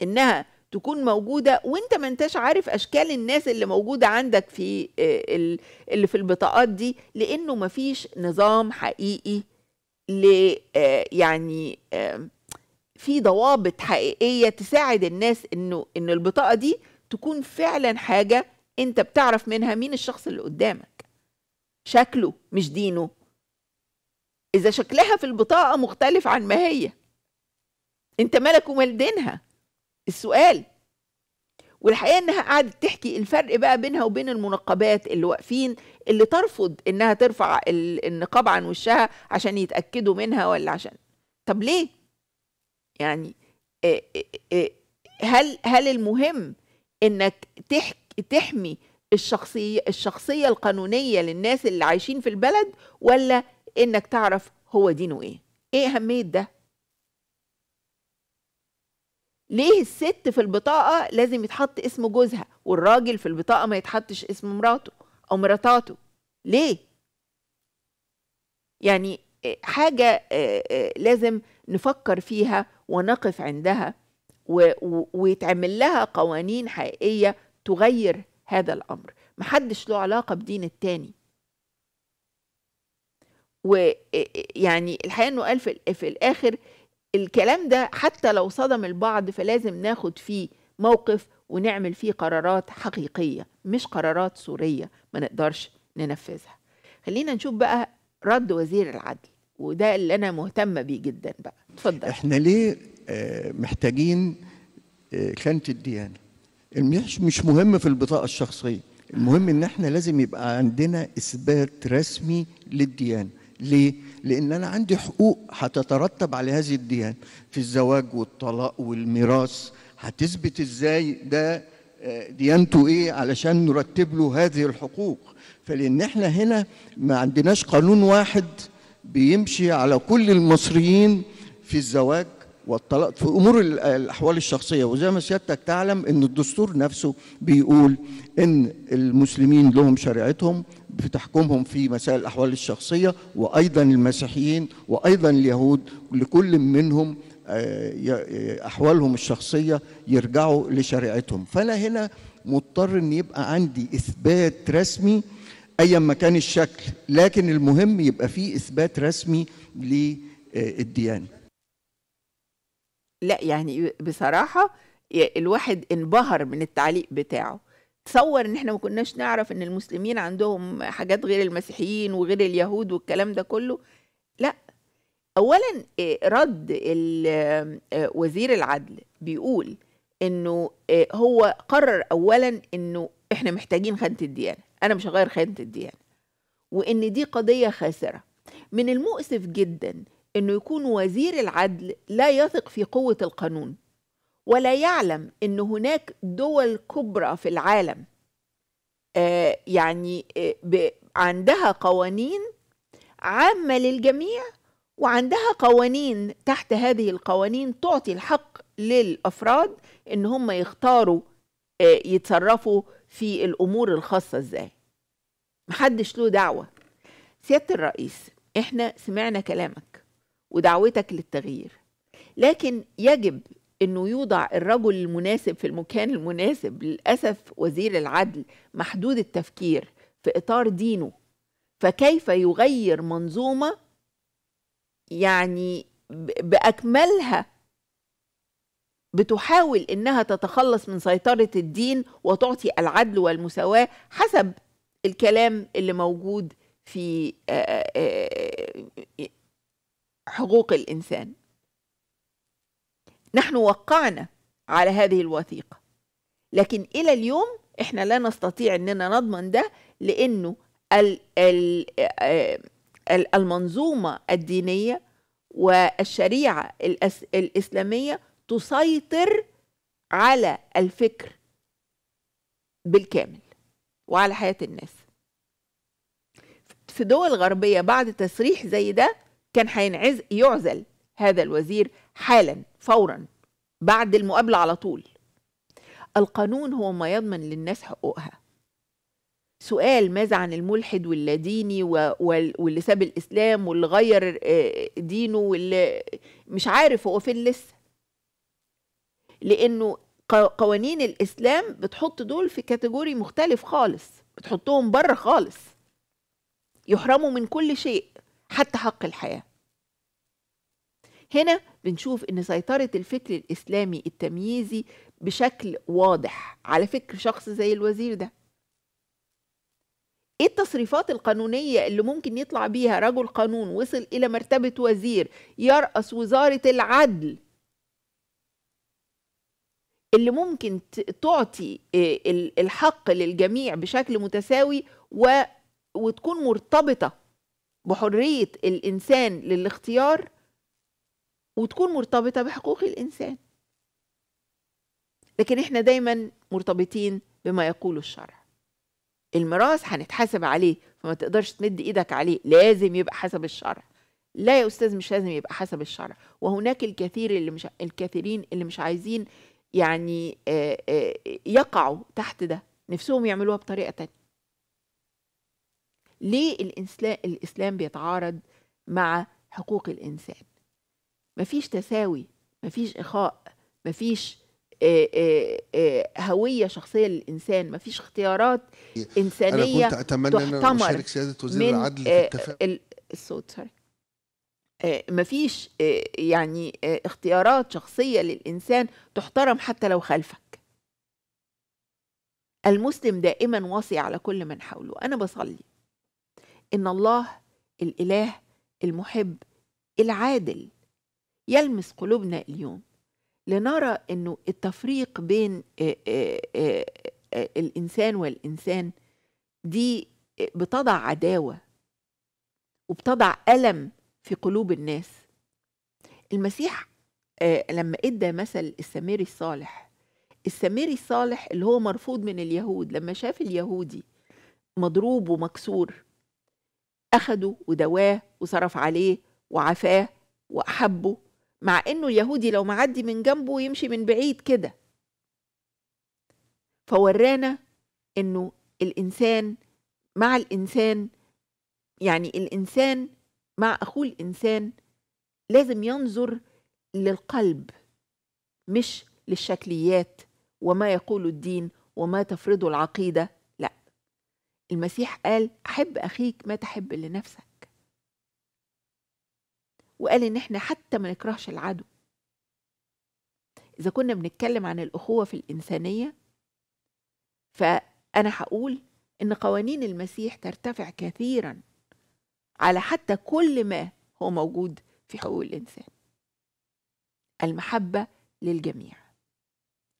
إنها تكون موجوده وانت ما انتش عارف اشكال الناس اللي موجوده عندك في آه، اللي في البطاقات دي لانه ما فيش نظام حقيقي ل آه، يعني آه، في ضوابط حقيقيه تساعد الناس انه ان البطاقه دي تكون فعلا حاجه انت بتعرف منها مين الشخص اللي قدامك شكله مش دينه اذا شكلها في البطاقه مختلف عن ما هي انت مالك ومال دينها السؤال والحقيقه انها قعدت تحكي الفرق بقى بينها وبين المنقبات اللي واقفين اللي ترفض انها ترفع النقاب عن وشها عشان يتاكدوا منها ولا عشان طب ليه يعني هل هل المهم انك تحكي تحمي الشخصيه الشخصيه القانونيه للناس اللي عايشين في البلد ولا انك تعرف هو دينه ايه ايه اهميه ده ليه الست في البطاقة لازم يتحط اسم جوزها والراجل في البطاقة ما يتحطش اسم مراته أو مراتاته ليه؟ يعني آه، حاجة آه، آه، لازم نفكر فيها ونقف عندها ويتعمل لها قوانين حقيقية تغير هذا الأمر محدش له علاقة بدين التاني ويعني الحقيقة أنه قال في الآخر الكلام ده حتى لو صدم البعض فلازم ناخد فيه موقف ونعمل فيه قرارات حقيقية مش قرارات صورية ما نقدرش ننفذها خلينا نشوف بقى رد وزير العدل وده اللي أنا مهتمة بيه جدا بقى اتفضل احنا ليه آه، محتاجين آه، خانة الديانة مش مش مهم في البطاقة الشخصية المهم ان احنا لازم يبقى عندنا اثبات رسمي للديانة ليه؟ لان انا عندي حقوق هتترتب على هذه الديان في الزواج والطلاق والميراث هتثبت ازاي ده آه، ديانته ايه علشان نرتب له هذه الحقوق فلان احنا هنا ما عندناش قانون واحد بيمشي على كل المصريين في الزواج والطلاق في امور الاحوال الشخصيه وزي ما سيادتك تعلم ان الدستور نفسه بيقول ان المسلمين لهم شريعتهم بتحكمهم في مسائل الأحوال الشخصية وأيضا المسيحيين وأيضا اليهود لكل منهم آه، آه، أحوالهم الشخصية يرجعوا لشريعتهم فأنا هنا مضطر أن يبقى عندي إثبات رسمي أيا ما كان الشكل لكن المهم يبقى فيه إثبات رسمي للديانة لا يعني بصراحة الواحد انبهر من التعليق بتاعه تصور ان احنا ما كناش نعرف ان المسلمين عندهم حاجات غير المسيحيين وغير اليهود والكلام ده كله لا اولا آه، رد آه، وزير العدل بيقول انه آه، هو قرر اولا انه احنا محتاجين خانه الديانه انا مش هغير خانه الديانه وان دي قضيه خاسره من المؤسف جدا انه يكون وزير العدل لا يثق في قوه القانون ولا يعلم ان هناك دول كبرى في العالم آه، يعني آه، عندها قوانين عامه للجميع وعندها قوانين تحت هذه القوانين تعطي الحق للافراد ان هم يختاروا آه، يتصرفوا في الامور الخاصه ازاي محدش له دعوه سياده الرئيس احنا سمعنا كلامك ودعوتك للتغيير لكن يجب انه يوضع الرجل المناسب في المكان المناسب للاسف وزير العدل محدود التفكير في اطار دينه فكيف يغير منظومه يعني باكملها بتحاول انها تتخلص من سيطره الدين وتعطي العدل والمساواه حسب الكلام اللي موجود في حقوق الانسان نحن وقعنا على هذه الوثيقة لكن إلى اليوم إحنا لا نستطيع أننا نضمن ده لأنه آه، آه، المنظومة الدينية والشريعة الإسلامية تسيطر على الفكر بالكامل وعلى حياة الناس في دول غربية بعد تصريح زي ده كان هينعزل يعزل هذا الوزير حالا فورا بعد المقابله على طول القانون هو ما يضمن للناس حقوقها سؤال ماذا عن الملحد واللاديني واللي ساب الاسلام واللي غير آه، دينه واللي مش عارف هو فين لسه لانه قوانين الاسلام بتحط دول في كاتيجوري مختلف خالص بتحطهم بره خالص يحرموا من كل شيء حتى حق الحياه هنا بنشوف ان سيطره الفكر الاسلامي التمييزي بشكل واضح على فكر شخص زي الوزير ده ايه التصريفات القانونيه اللي ممكن يطلع بيها رجل قانون وصل الى مرتبه وزير يراس وزاره العدل اللي ممكن تعطي آه، الحق للجميع بشكل متساوي و... وتكون مرتبطه بحريه الانسان للاختيار وتكون مرتبطة بحقوق الإنسان لكن احنا دايما مرتبطين بما يقول الشرع الميراث هنتحاسب عليه فما تقدرش تمد ايدك عليه لازم يبقى حسب الشرع لا يا استاذ مش لازم يبقى حسب الشرع وهناك الكثير اللي مش الكثيرين اللي مش عايزين يعني آه، آه، يقعوا تحت ده نفسهم يعملوها بطريقه تانية ليه الإسلام بيتعارض مع حقوق الإنسان مفيش تساوي مفيش إخاء مفيش آه آه آه هوية شخصية للإنسان مفيش اختيارات إنسانية أنا كنت أتمنى أن أشارك سيادة وزير من العدل في التفاؤل الصوت سوري مفيش يعني اختيارات شخصية للإنسان تحترم حتى لو خلفك المسلم دائما واصي على كل من حوله أنا بصلي إن الله الإله المحب العادل يلمس قلوبنا اليوم لنرى انه التفريق بين الانسان والانسان دي بتضع عداوه وبتضع الم في قلوب الناس المسيح لما ادى مثل السامري الصالح السامري الصالح اللي هو مرفوض من اليهود لما شاف اليهودي مضروب ومكسور أخده ودواه وصرف عليه وعافاه وأحبه مع انه اليهودي لو معدي من جنبه يمشي من بعيد كده فورانا انه الانسان مع الانسان يعني الانسان مع اخوه الانسان لازم ينظر للقلب مش للشكليات وما يقول الدين وما تفرضه العقيده لا المسيح قال احب اخيك ما تحب لنفسك وقال إن إحنا حتى ما نكرهش العدو إذا كنا بنتكلم عن الأخوة في الإنسانية فأنا هقول إن قوانين المسيح ترتفع كثيرا على حتى كل ما هو موجود في حقوق الإنسان المحبة للجميع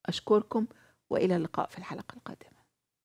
أشكركم وإلى اللقاء في الحلقة القادمة